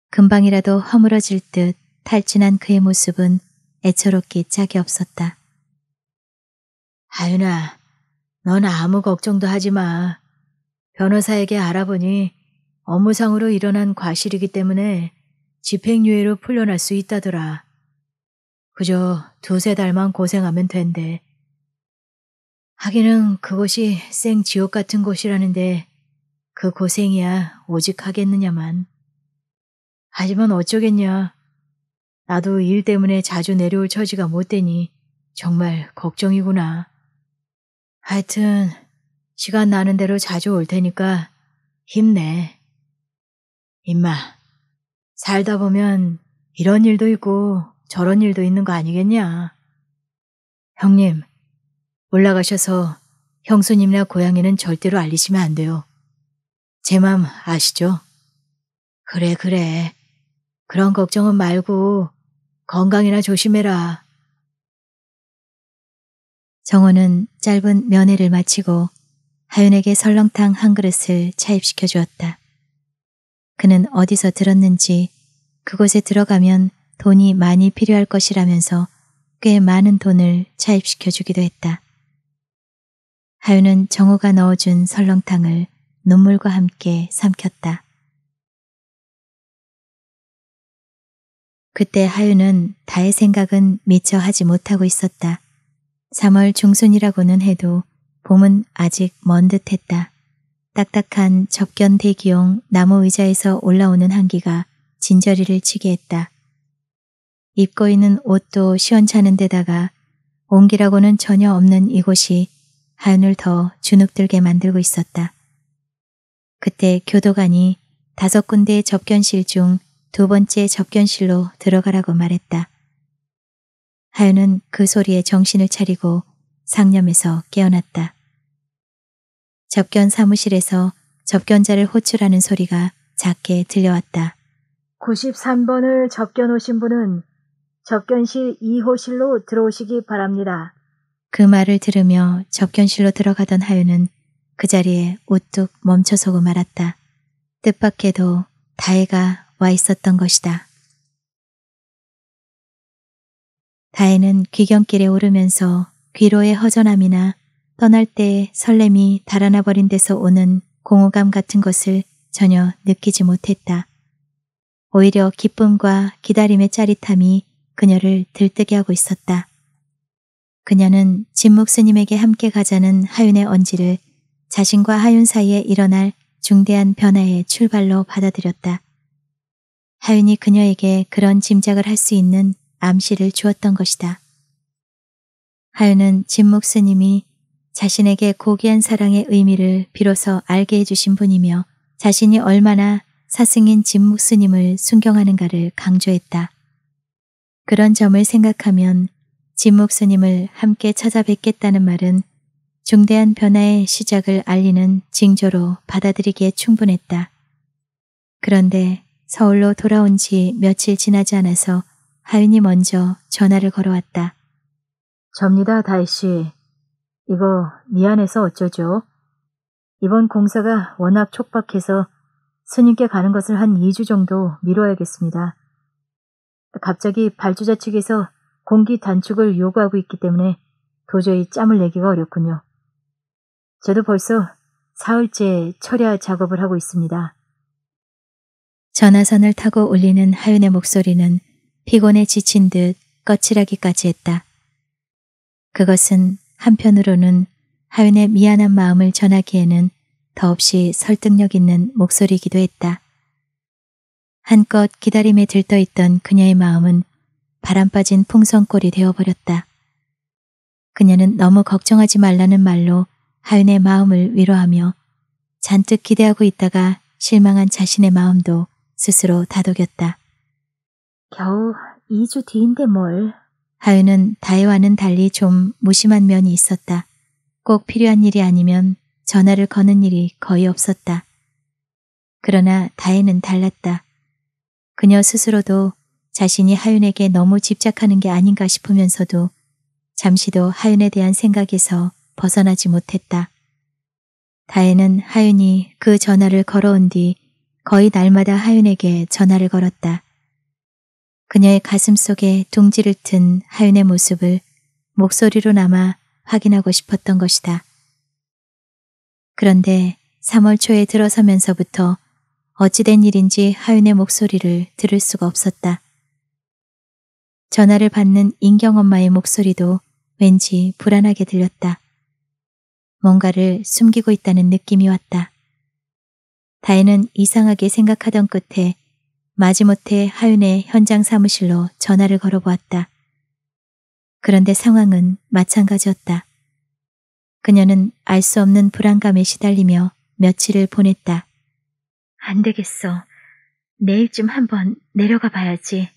금방이라도 허물어질 듯 탈진한 그의 모습은 애처롭기 짝이 없었다. 하윤아, 넌 아무 걱정도 하지 마. 변호사에게 알아보니 업무상으로 일어난 과실이기 때문에 집행유예로 풀려날 수 있다더라. 그저 두세 달만 고생하면 된대. 하기는 그곳이 생 지옥 같은 곳이라는데 그 고생이야 오직 하겠느냐만. 하지만 어쩌겠냐. 나도 일 때문에 자주 내려올 처지가 못 되니 정말 걱정이구나. 하여튼 시간 나는 대로 자주 올 테니까 힘내. 임마, 살다 보면 이런 일도 있고 저런 일도 있는 거 아니겠냐. 형님, 올라가셔서 형수님이나 고양이는 절대로 알리시면 안 돼요. 제 맘 아시죠? 그래, 그래. 그런 걱정은 말고 건강이나 조심해라. 정호는 짧은 면회를 마치고 하윤에게 설렁탕 한 그릇을 차입시켜 주었다. 그는 어디서 들었는지 그곳에 들어가면 돈이 많이 필요할 것이라면서 꽤 많은 돈을 차입시켜 주기도 했다. 하윤은 정호가 넣어준 설렁탕을 눈물과 함께 삼켰다. 그때 하윤은 다의 생각은 미처 하지 못하고 있었다. 3월 중순이라고는 해도 봄은 아직 먼 듯했다. 딱딱한 접견 대기용 나무 의자에서 올라오는 한기가 진저리를 치게 했다. 입고 있는 옷도 시원찮은 데다가 온기라고는 전혀 없는 이곳이 하윤을 더 주눅들게 만들고 있었다. 그때 교도관이 다섯 군데 접견실 중 두 번째 접견실로 들어가라고 말했다. 하윤은 그 소리에 정신을 차리고 상념에서 깨어났다. 접견 사무실에서 접견자를 호출하는 소리가 작게 들려왔다. 93번을 접견 오신 분은 접견실 2호실로 들어오시기 바랍니다. 그 말을 들으며 접견실로 들어가던 하윤은 그 자리에 우뚝 멈춰서고 말았다. 뜻밖에도 다혜가 와 있었던 것이다. 다혜는 귀경길에 오르면서 귀로의 허전함이나 떠날 때 설렘이 달아나버린 데서 오는 공허감 같은 것을 전혀 느끼지 못했다. 오히려 기쁨과 기다림의 짜릿함이 그녀를 들뜨게 하고 있었다. 그녀는 진목 스님에게 함께 가자는 하윤의 언지를 자신과 하윤 사이에 일어날 중대한 변화의 출발로 받아들였다. 하윤이 그녀에게 그런 짐작을 할 수 있는 암시를 주었던 것이다. 하윤은 진목 스님이 자신에게 고귀한 사랑의 의미를 비로소 알게 해주신 분이며 자신이 얼마나 사승인 진묵 스님을 순경하는가를 강조했다. 그런 점을 생각하면 진묵 스님을 함께 찾아뵙겠다는 말은 중대한 변화의 시작을 알리는 징조로 받아들이기에 충분했다. 그런데 서울로 돌아온 지 며칠 지나지 않아서 하윤이 먼저 전화를 걸어왔다. 접니다, 다혜씨. 이거 미안해서 네 어쩌죠? 이번 공사가 워낙 촉박해서 스님께 가는 것을 한 2주 정도 미뤄야겠습니다. 갑자기 발주자 측에서 공기 단축을 요구하고 있기 때문에 도저히 짬을 내기가 어렵군요. 저도 벌써 사흘째 철야 작업을 하고 있습니다. 전화선을 타고 울리는 하윤의 목소리는 피곤에 지친 듯 거칠하기까지 했다. 그것은 한편으로는 하윤의 미안한 마음을 전하기에는 더없이 설득력 있는 목소리이기도 했다. 한껏 기다림에 들떠있던 그녀의 마음은 바람 빠진 풍선골이 되어버렸다. 그녀는 너무 걱정하지 말라는 말로 하윤의 마음을 위로하며 잔뜩 기대하고 있다가 실망한 자신의 마음도 스스로 다독였다. 겨우 2주 뒤인데 뭘. 하윤은 다혜와는 달리 좀 무심한 면이 있었다. 꼭 필요한 일이 아니면 전화를 거는 일이 거의 없었다. 그러나 다혜는 달랐다. 그녀 스스로도 자신이 하윤에게 너무 집착하는 게 아닌가 싶으면서도 잠시도 하윤에 대한 생각에서 벗어나지 못했다. 다혜는 하윤이 그 전화를 걸어온 뒤 거의 날마다 하윤에게 전화를 걸었다. 그녀의 가슴 속에 둥지를 튼 하윤의 모습을 목소리로 남아 확인하고 싶었던 것이다. 그런데 3월 초에 들어서면서부터 어찌된 일인지 하윤의 목소리를 들을 수가 없었다. 전화를 받는 인경 엄마의 목소리도 왠지 불안하게 들렸다. 뭔가를 숨기고 있다는 느낌이 왔다. 다혜는 이상하게 생각하던 끝에 마지못해 하윤의 현장 사무실로 전화를 걸어보았다. 그런데 상황은 마찬가지였다. 그녀는 알 수 없는 불안감에 시달리며 며칠을 보냈다. 안 되겠어. 내일쯤 한번 내려가 봐야지.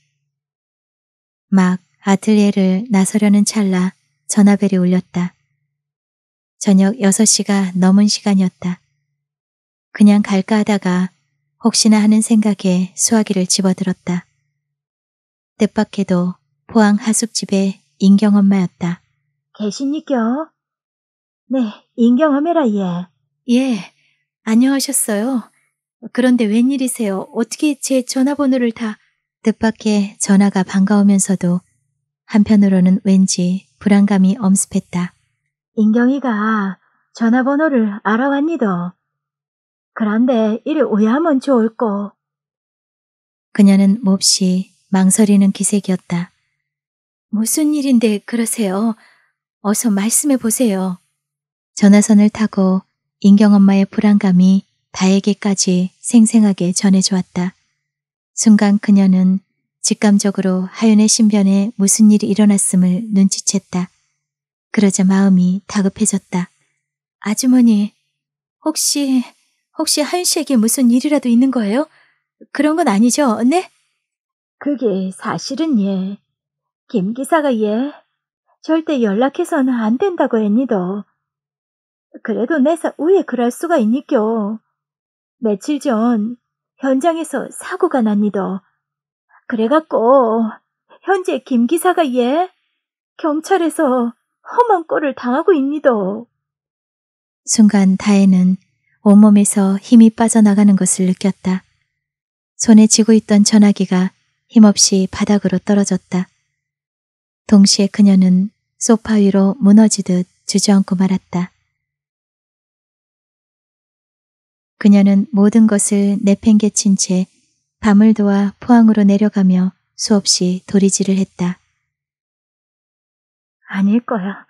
막 아틀리에를 나서려는 찰나 전화벨이 울렸다. 저녁 6시가 넘은 시간이었다. 그냥 갈까 하다가 혹시나 하는 생각에 수화기를 집어들었다. 뜻밖에도 포항 하숙집의 인경엄마였다. 계십니껴? 네, 인경엄마라 예. 예, 안녕하셨어요. 그런데 웬일이세요? 어떻게 제 전화번호를 다... 뜻밖의 전화가 반가우면서도 한편으로는 왠지 불안감이 엄습했다. 인경이가 전화번호를 알아왔니도. 그런데 이리 오해하면좋을 거. 그녀는 몹시 망설이는 기색이었다. 무슨 일인데 그러세요? 어서 말씀해 보세요. 전화선을 타고 인경 엄마의 불안감이 다에게까지 생생하게 전해주었다. 순간 그녀는 직감적으로 하윤의 신변에 무슨 일이 일어났음을 눈치챘다. 그러자 마음이 다급해졌다. 아주머니, 혹시 혹시 하윤 씨에게 무슨 일이라도 있는 거예요? 그런 건 아니죠, 언니? 네? 그게 사실은 예. 김 기사가 예. 절대 연락해서는 안 된다고 했니도. 그래도 내사 우에 그럴 수가 있니껴. 며칠 전 현장에서 사고가 났니도. 그래갖고 현재 김 기사가 예 경찰에서 험한 꼴을 당하고 있니도. 순간 다혜는 온몸에서 힘이 빠져나가는 것을 느꼈다. 손에 쥐고 있던 전화기가 힘없이 바닥으로 떨어졌다. 동시에 그녀는 소파 위로 무너지듯 주저앉고 말았다. 그녀는 모든 것을 내팽개친 채 밤을 도와 포항으로 내려가며 수없이 도리질을 했다. 아닐 거야.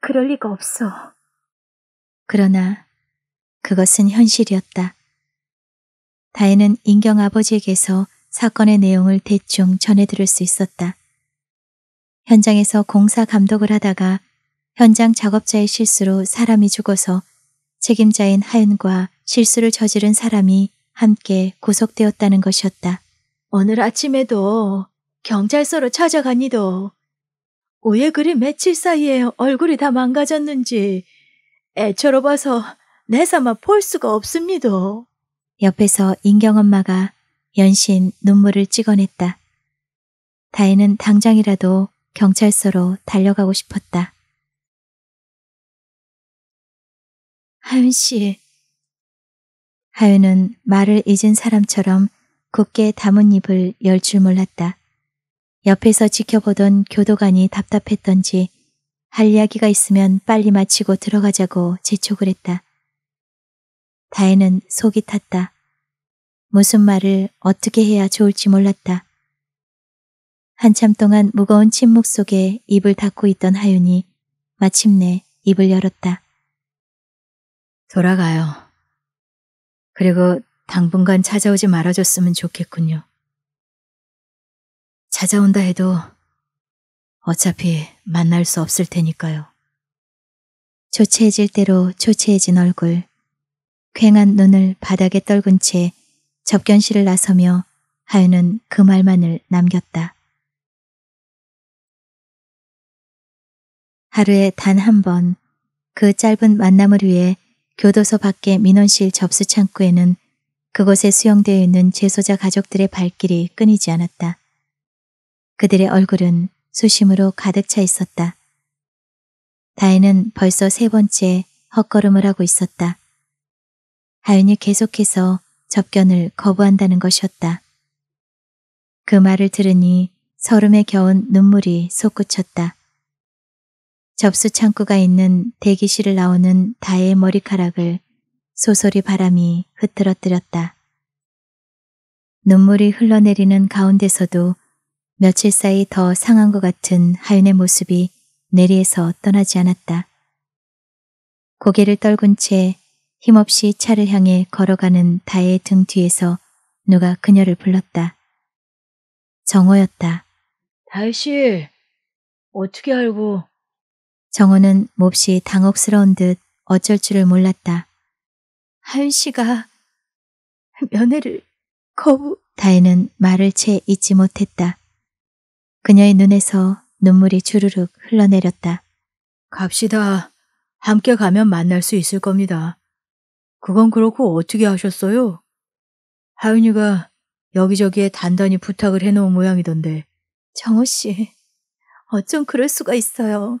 그럴 리가 없어. 그러나 그것은 현실이었다. 다혜는 인경 아버지에게서 사건의 내용을 대충 전해 들을 수 있었다. 현장에서 공사 감독을 하다가 현장 작업자의 실수로 사람이 죽어서 책임자인 하윤과 실수를 저지른 사람이 함께 구속되었다는 것이었다. 오늘 아침에도 경찰서로 찾아가니도 오예 그리 며칠 사이에 얼굴이 다 망가졌는지 애처로 봐서 내삼아 볼 수가 없습니다. 옆에서 인경 엄마가 연신 눈물을 찍어냈다. 다혜는 당장이라도 경찰서로 달려가고 싶었다. 하윤 씨. 하윤은 말을 잊은 사람처럼 굳게 담은 입을 열 줄 몰랐다. 옆에서 지켜보던 교도관이 답답했던지 할 이야기가 있으면 빨리 마치고 들어가자고 재촉을 했다. 다혜는 속이 탔다. 무슨 말을 어떻게 해야 좋을지 몰랐다. 한참 동안 무거운 침묵 속에 입을 닫고 있던 하윤이 마침내 입을 열었다. 돌아가요. 그리고 당분간 찾아오지 말아줬으면 좋겠군요. 찾아온다 해도 어차피 만날 수 없을 테니까요. 초췌해질 대로 초췌해진 얼굴. 퀭한 눈을 바닥에 떨군 채 접견실을 나서며 하연은 그 말만을 남겼다. 하루에 단 한 번 그 짧은 만남을 위해 교도소 밖의 민원실 접수 창구에는 그곳에 수용되어 있는 재소자 가족들의 발길이 끊이지 않았다. 그들의 얼굴은 수심으로 가득 차 있었다. 다혜는 벌써 세 번째 헛걸음을 하고 있었다. 하윤이 계속해서 접견을 거부한다는 것이었다. 그 말을 들으니 서름에 겨운 눈물이 솟구쳤다. 접수 창구가 있는 대기실을 나오는 다의 머리카락을 소소리 바람이 흐트러뜨렸다. 눈물이 흘러내리는 가운데서도 며칠 사이 더 상한 것 같은 하윤의 모습이 내리에서 떠나지 않았다. 고개를 떨군 채 힘없이 차를 향해 걸어가는 다혜의 등 뒤에서 누가 그녀를 불렀다. 정호였다. 다혜씨, 어떻게 알고? 정호는 몹시 당혹스러운 듯 어쩔 줄을 몰랐다. 하윤씨가 면회를 거부... 다혜는 말을 채 잊지 못했다. 그녀의 눈에서 눈물이 주르륵 흘러내렸다. 갑시다. 함께 가면 만날 수 있을 겁니다. 그건 그렇고 어떻게 하셨어요? 하윤이가 여기저기에 단단히 부탁을 해놓은 모양이던데. 정호 씨, 어쩜 그럴 수가 있어요.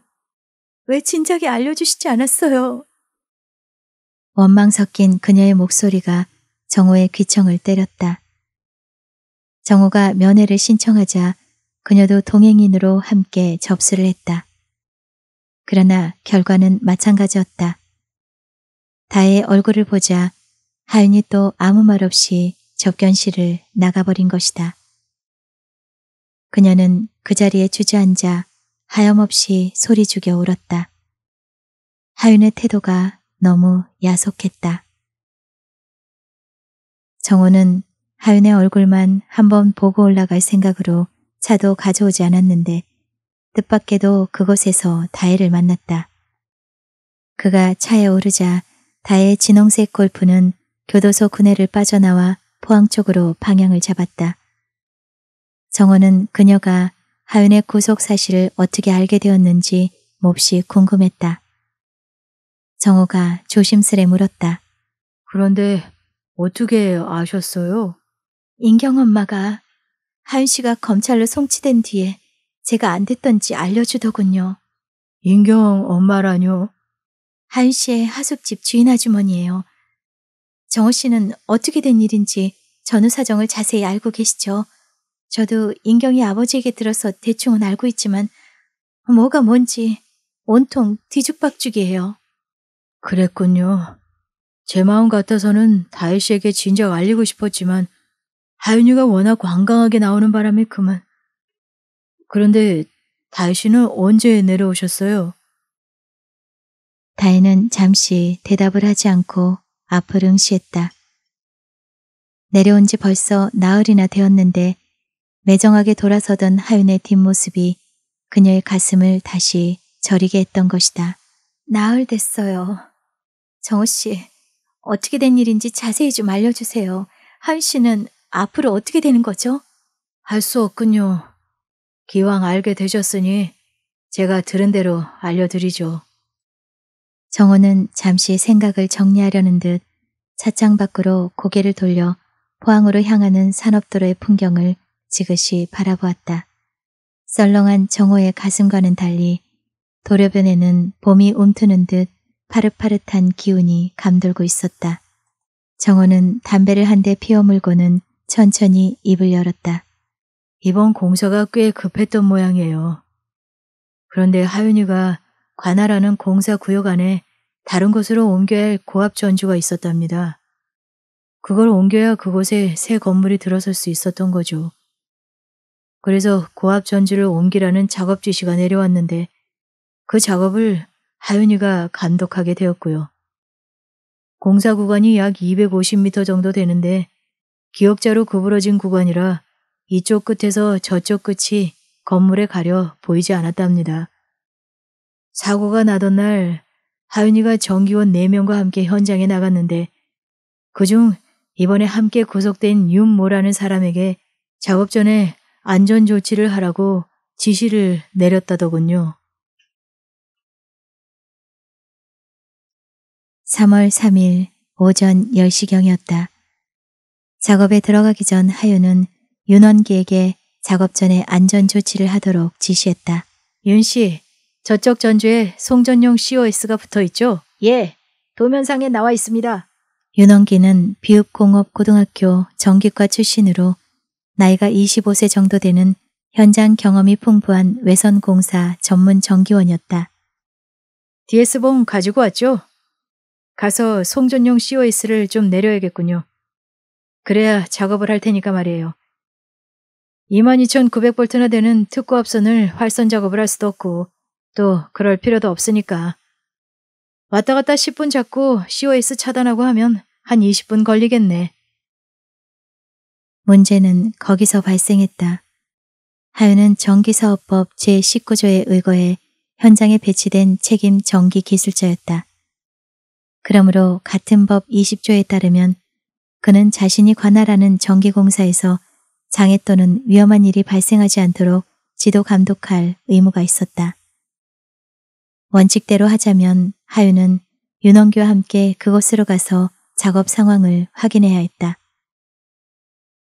왜 진작에 알려주시지 않았어요? 원망 섞인 그녀의 목소리가 정호의 귀청을 때렸다. 정호가 면회를 신청하자 그녀도 동행인으로 함께 접수를 했다. 그러나 결과는 마찬가지였다. 다의 얼굴을 보자 하윤이 또 아무 말 없이 접견실을 나가버린 것이다. 그녀는 그 자리에 주저앉아 하염없이 소리 죽여 울었다. 하윤의 태도가 너무 야속했다. 정호는 하윤의 얼굴만 한번 보고 올라갈 생각으로 차도 가져오지 않았는데 뜻밖에도 그곳에서 다혜를 만났다. 그가 차에 오르자 다의 진홍색 골프는 교도소 구내를 빠져나와 포항 쪽으로 방향을 잡았다. 정호는 그녀가 하윤의 구속 사실을 어떻게 알게 되었는지 몹시 궁금했다. 정호가 조심스레 물었다. 그런데 어떻게 아셨어요? 인경 엄마가 하윤 씨가 검찰로 송치된 뒤에 제가 안 됐던지 알려주더군요. 인경 엄마라뇨? 하은 씨의 하숙집 주인 아주머니예요. 정호 씨는 어떻게 된 일인지 전후 사정을 자세히 알고 계시죠. 저도 인경이 아버지에게 들어서 대충은 알고 있지만 뭐가 뭔지 온통 뒤죽박죽이에요. 그랬군요. 제 마음 같아서는 다혜 씨에게 진작 알리고 싶었지만 하윤이가 워낙 관광하게 나오는 바람에 그만. 그런데 다혜 씨는 언제 내려오셨어요? 다혜는 잠시 대답을 하지 않고 앞을 응시했다. 내려온 지 벌써 나흘이나 되었는데 매정하게 돌아서던 하윤의 뒷모습이 그녀의 가슴을 다시 저리게 했던 것이다. 나흘 됐어요. 정호 씨, 어떻게 된 일인지 자세히 좀 알려주세요. 하윤 씨는 앞으로 어떻게 되는 거죠? 할 수 없군요. 기왕 알게 되셨으니 제가 들은 대로 알려드리죠. 정호는 잠시 생각을 정리하려는 듯 차창 밖으로 고개를 돌려 포항으로 향하는 산업도로의 풍경을 지그시 바라보았다. 썰렁한 정호의 가슴과는 달리 도로변에는 봄이 움트는 듯 파릇파릇한 기운이 감돌고 있었다. 정호는 담배를 한 대 피워 물고는 천천히 입을 열었다. 이번 공사가 꽤 급했던 모양이에요. 그런데 하윤이가 관할하는 공사 구역 안에 다른 곳으로 옮겨야 할 고압 전주가 있었답니다. 그걸 옮겨야 그곳에 새 건물이 들어설 수 있었던 거죠. 그래서 고압 전주를 옮기라는 작업 지시가 내려왔는데 그 작업을 하윤이가 감독하게 되었고요. 공사 구간이 약 250m 정도 되는데 기역자로 구부러진 구간이라 이쪽 끝에서 저쪽 끝이 건물에 가려 보이지 않았답니다. 사고가 나던 날 하윤이가 정기원 4명과 함께 현장에 나갔는데 그 중 이번에 함께 구속된 윤모라는 사람에게 작업 전에 안전 조치를 하라고 지시를 내렸다더군요. 3월 3일 오전 10시경이었다. 작업에 들어가기 전 하윤은 윤원기에게 작업 전에 안전 조치를 하도록 지시했다. 윤 씨, 저쪽 전주에 송전용 COS가 붙어 있죠? 예, 도면상에 나와 있습니다. 윤원기는 비읍공업고등학교 정기과 출신으로 나이가 25세 정도 되는 현장 경험이 풍부한 외선공사 전문 정기원이었다. DS봉 가지고 왔죠? 가서 송전용 COS를 좀 내려야겠군요. 그래야 작업을 할 테니까 말이에요. 22,900볼트나 되는 특구 합선을 활선 작업을 할 수도 없고 또 그럴 필요도 없으니까. 왔다 갔다 10분 잡고 COS 차단하고 하면 한 20분 걸리겠네. 문제는 거기서 발생했다. 하윤은 전기사업법 제19조에 의거해 현장에 배치된 책임 전기기술자였다. 그러므로 같은 법 20조에 따르면 그는 자신이 관할하는 전기공사에서 장애 또는 위험한 일이 발생하지 않도록 지도 감독할 의무가 있었다. 원칙대로 하자면 하윤은 윤원규와 함께 그곳으로 가서 작업 상황을 확인해야 했다.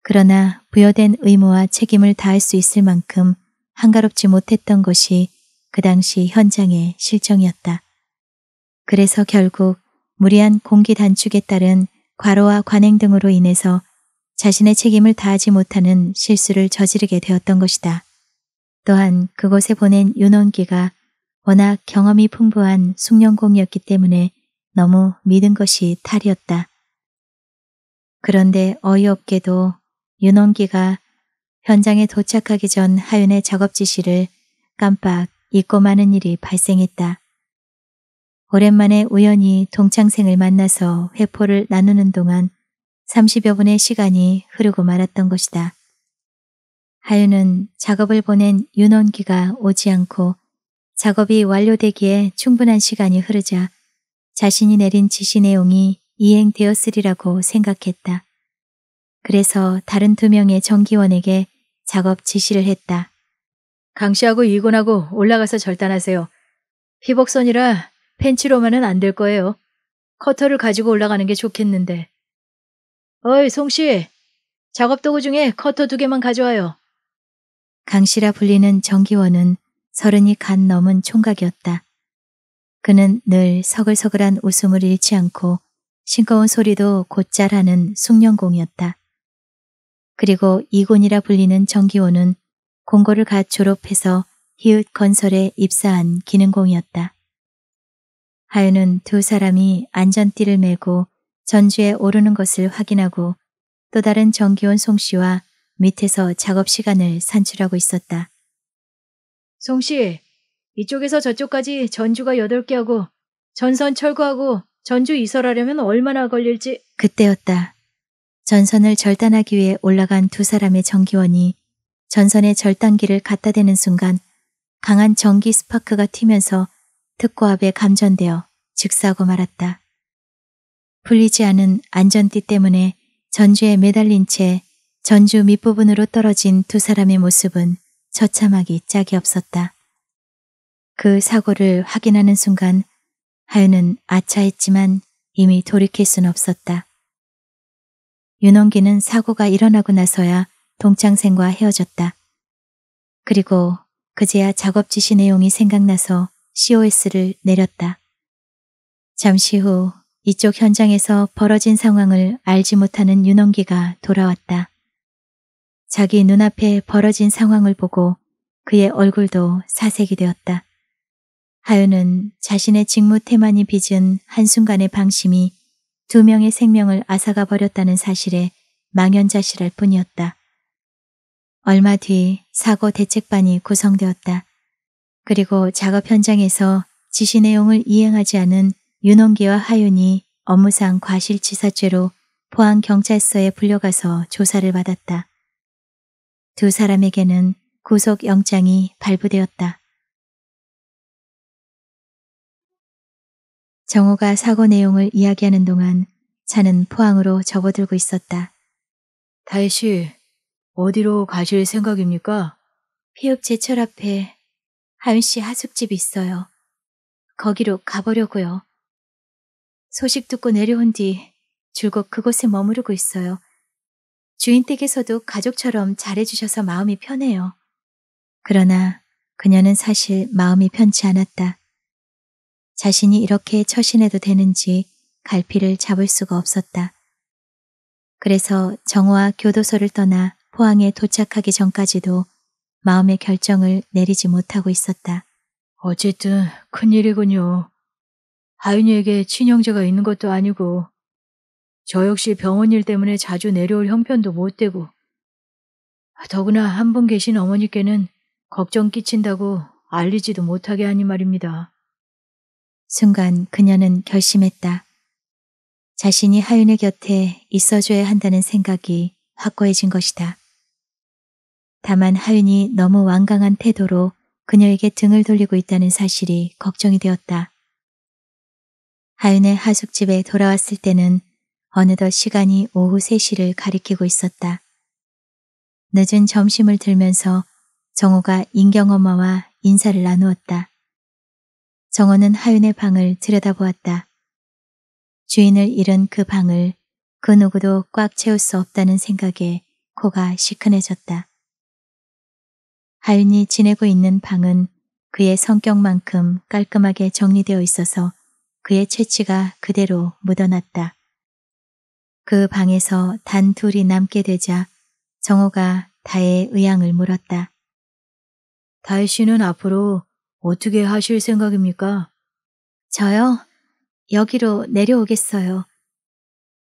그러나 부여된 의무와 책임을 다할 수 있을 만큼 한가롭지 못했던 것이 그 당시 현장의 실정이었다. 그래서 결국 무리한 공기 단축에 따른 과로와 관행 등으로 인해서 자신의 책임을 다하지 못하는 실수를 저지르게 되었던 것이다. 또한 그곳에 보낸 윤원기가 워낙 경험이 풍부한 숙련공이었기 때문에 너무 믿은 것이 탈이었다. 그런데 어이없게도 윤원기가 현장에 도착하기 전 하윤의 작업 지시를 깜빡 잊고 마는 일이 발생했다. 오랜만에 우연히 동창생을 만나서 회포를 나누는 동안 30여 분의 시간이 흐르고 말았던 것이다. 하윤은 작업을 보낸 윤원기가 오지 않고 작업이 완료되기에 충분한 시간이 흐르자 자신이 내린 지시 내용이 이행되었으리라고 생각했다. 그래서 다른 두 명의 정기원에게 작업 지시를 했다. 강씨하고 이곤하고 올라가서 절단하세요. 피복선이라 펜치로만은 안 될 거예요. 커터를 가지고 올라가는 게 좋겠는데. 어이, 송씨! 작업도구 중에 커터 두 개만 가져와요. 강씨라 불리는 정기원은 서른이 간 넘은 총각이었다. 그는 늘 서글서글한 웃음을 잃지 않고 싱거운 소리도 곧잘하는 숙련공이었다. 그리고 이곤이라 불리는 정기호는 공고를 갓 졸업해서 히읗 건설에 입사한 기능공이었다. 하윤은 두 사람이 안전띠를 메고 전주에 오르는 것을 확인하고 또 다른 정기원 송 씨와 밑에서 작업 시간을 산출하고 있었다. 송씨, 이쪽에서 저쪽까지 전주가 8개하고 전선 철거하고 전주 이설하려면 얼마나 걸릴지 그때였다. 전선을 절단하기 위해 올라간 두 사람의 전기원이 전선의 절단기를 갖다 대는 순간 강한 전기 스파크가 튀면서 특고압에 감전되어 즉사하고 말았다. 풀리지 않은 안전띠 때문에 전주에 매달린 채 전주 밑부분으로 떨어진 두 사람의 모습은 처참하기 짝이 없었다. 그 사고를 확인하는 순간 하연은 아차했지만 이미 돌이킬 순 없었다. 윤홍기는 사고가 일어나고 나서야 동창생과 헤어졌다. 그리고 그제야 작업 지시 내용이 생각나서 COS를 내렸다. 잠시 후 이쪽 현장에서 벌어진 상황을 알지 못하는 윤홍기가 돌아왔다. 자기 눈앞에 벌어진 상황을 보고 그의 얼굴도 사색이 되었다. 하윤은 자신의 직무 태만이 빚은 한순간의 방심이 두 명의 생명을 앗아가 버렸다는 사실에 망연자실할 뿐이었다. 얼마 뒤 사고 대책반이 구성되었다. 그리고 작업 현장에서 지시 내용을 이행하지 않은 윤홍기와 하윤이 업무상 과실치사죄로 포항경찰서에 불려가서 조사를 받았다. 두 사람에게는 구속영장이 발부되었다. 정호가 사고 내용을 이야기하는 동안 차는 포항으로 접어들고 있었다. 다혜 씨, 어디로 가실 생각입니까? 피읍 제철 앞에 하윤 씨 하숙집 이 있어요. 거기로 가보려고요. 소식 듣고 내려온 뒤 줄곧 그곳에 머무르고 있어요. 주인 댁에서도 가족처럼 잘해주셔서 마음이 편해요. 그러나 그녀는 사실 마음이 편치 않았다. 자신이 이렇게 처신해도 되는지 갈피를 잡을 수가 없었다. 그래서 정호와 교도소를 떠나 포항에 도착하기 전까지도 마음의 결정을 내리지 못하고 있었다. 어쨌든 큰일이군요. 아윤이에게 친형제가 있는 것도 아니고 저 역시 병원 일 때문에 자주 내려올 형편도 못 되고 더구나 한 분 계신 어머니께는 걱정 끼친다고 알리지도 못하게 하니 말입니다. 순간 그녀는 결심했다. 자신이 하윤의 곁에 있어줘야 한다는 생각이 확고해진 것이다. 다만 하윤이 너무 완강한 태도로 그녀에게 등을 돌리고 있다는 사실이 걱정이 되었다. 하윤의 하숙집에 돌아왔을 때는 어느덧 시간이 오후 3시를 가리키고 있었다. 늦은 점심을 들면서 정호가 인경 엄마와 인사를 나누었다. 정호는 하윤의 방을 들여다보았다. 주인을 잃은 그 방을 그 누구도 꽉 채울 수 없다는 생각에 코가 시큰해졌다. 하윤이 지내고 있는 방은 그의 성격만큼 깔끔하게 정리되어 있어서 그의 채취가 그대로 묻어났다. 그 방에서 단 둘이 남게 되자 정호가 다의 의향을 물었다. 다혜 씨는 앞으로 어떻게 하실 생각입니까? 저요? 여기로 내려오겠어요.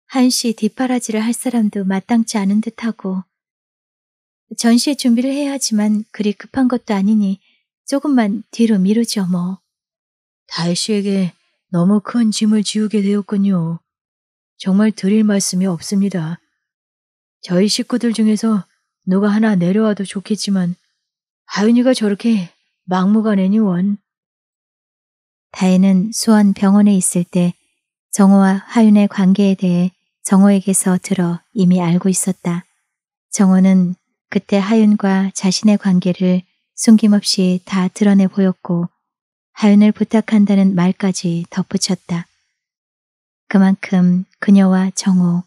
한시 뒷바라지를 할 사람도 마땅치 않은 듯하고 전시회 준비를 해야 하지만 그리 급한 것도 아니니 조금만 뒤로 미루죠 뭐. 다혜 씨에게 너무 큰 짐을 지우게 되었군요. 정말 드릴 말씀이 없습니다. 저희 식구들 중에서 누가 하나 내려와도 좋겠지만 하윤이가 저렇게 막무가내니 원. 다혜는 수원 병원에 있을 때 정호와 하윤의 관계에 대해 정호에게서 들어 이미 알고 있었다. 정호는 그때 하윤과 자신의 관계를 숨김없이 다 드러내 보였고 하윤을 부탁한다는 말까지 덧붙였다. 그만큼 그녀와 정호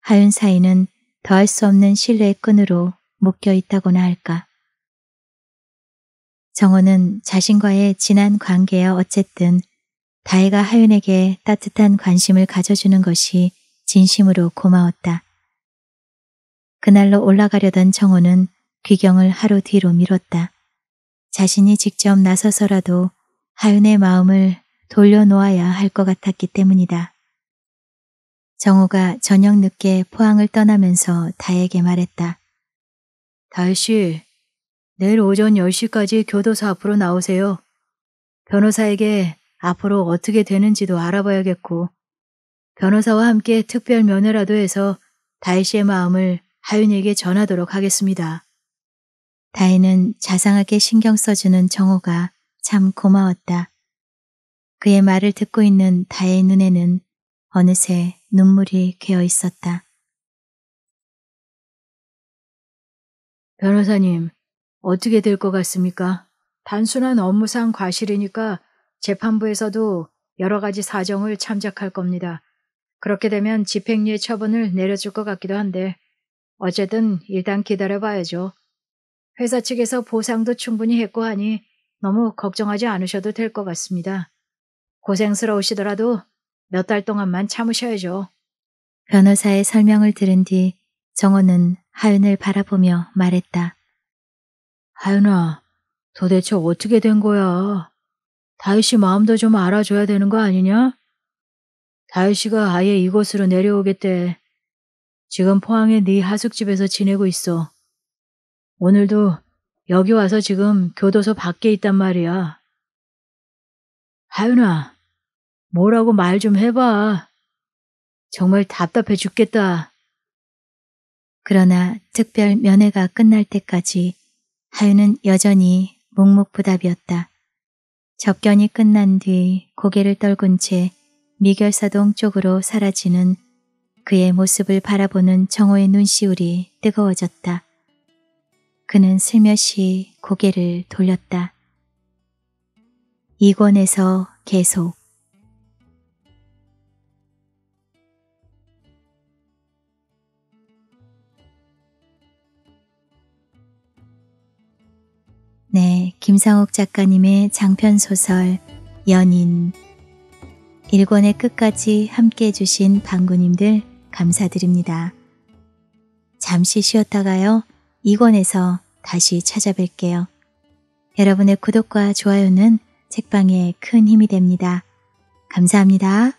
하윤 사이는 더할 수 없는 신뢰의 끈으로 묶여 있다고나 할까. 정호는 자신과의 진한 관계야 어쨌든 다혜가 하윤에게 따뜻한 관심을 가져주는 것이 진심으로 고마웠다. 그날로 올라가려던 정호는 귀경을 하루 뒤로 미뤘다. 자신이 직접 나서서라도 하윤의 마음을 돌려놓아야 할 것 같았기 때문이다. 정호가 저녁 늦게 포항을 떠나면서 다에게 말했다. 다혜씨, 내일 오전 10시까지 교도소 앞으로 나오세요. 변호사에게 앞으로 어떻게 되는지도 알아봐야겠고 변호사와 함께 특별 면회라도 해서 다혜씨의 마음을 하윤에게 전하도록 하겠습니다. 다혜는 자상하게 신경 써주는 정호가 참 고마웠다. 그의 말을 듣고 있는 다혜의 눈에는 어느새 눈물이 괴어 있었다. 변호사님, 어떻게 될 것 같습니까? 단순한 업무상 과실이니까 재판부에서도 여러 가지 사정을 참작할 겁니다. 그렇게 되면 집행유예 처분을 내려줄 것 같기도 한데 어쨌든 일단 기다려봐야죠. 회사 측에서 보상도 충분히 했고 하니 너무 걱정하지 않으셔도 될 것 같습니다. 고생스러우시더라도 몇달 동안만 참으셔야죠. 변호사의 설명을 들은 뒤정원은 하윤을 바라보며 말했다. 하윤아, 도대체 어떻게 된 거야? 다윗씨 마음도 좀 알아줘야 되는 거 아니냐? 다윗씨가 아예 이곳으로 내려오겠대. 지금 포항의 네 하숙집에서 지내고 있어. 오늘도 여기 와서 지금 교도소 밖에 있단 말이야. 하윤아, 뭐라고 말 좀 해봐. 정말 답답해 죽겠다. 그러나 특별 면회가 끝날 때까지 하윤은 여전히 묵묵부답이었다. 접견이 끝난 뒤 고개를 떨군 채 미결사동 쪽으로 사라지는 그의 모습을 바라보는 정호의 눈시울이 뜨거워졌다. 그는 슬며시 고개를 돌렸다. 이권에서 계속 네, 김상옥 작가님의 장편 소설 연인 1권의 끝까지 함께 해주신 방구님들 감사드립니다. 잠시 쉬었다가요. 2권에서 다시 찾아뵐게요. 여러분의 구독과 좋아요는 책방에 큰 힘이 됩니다. 감사합니다.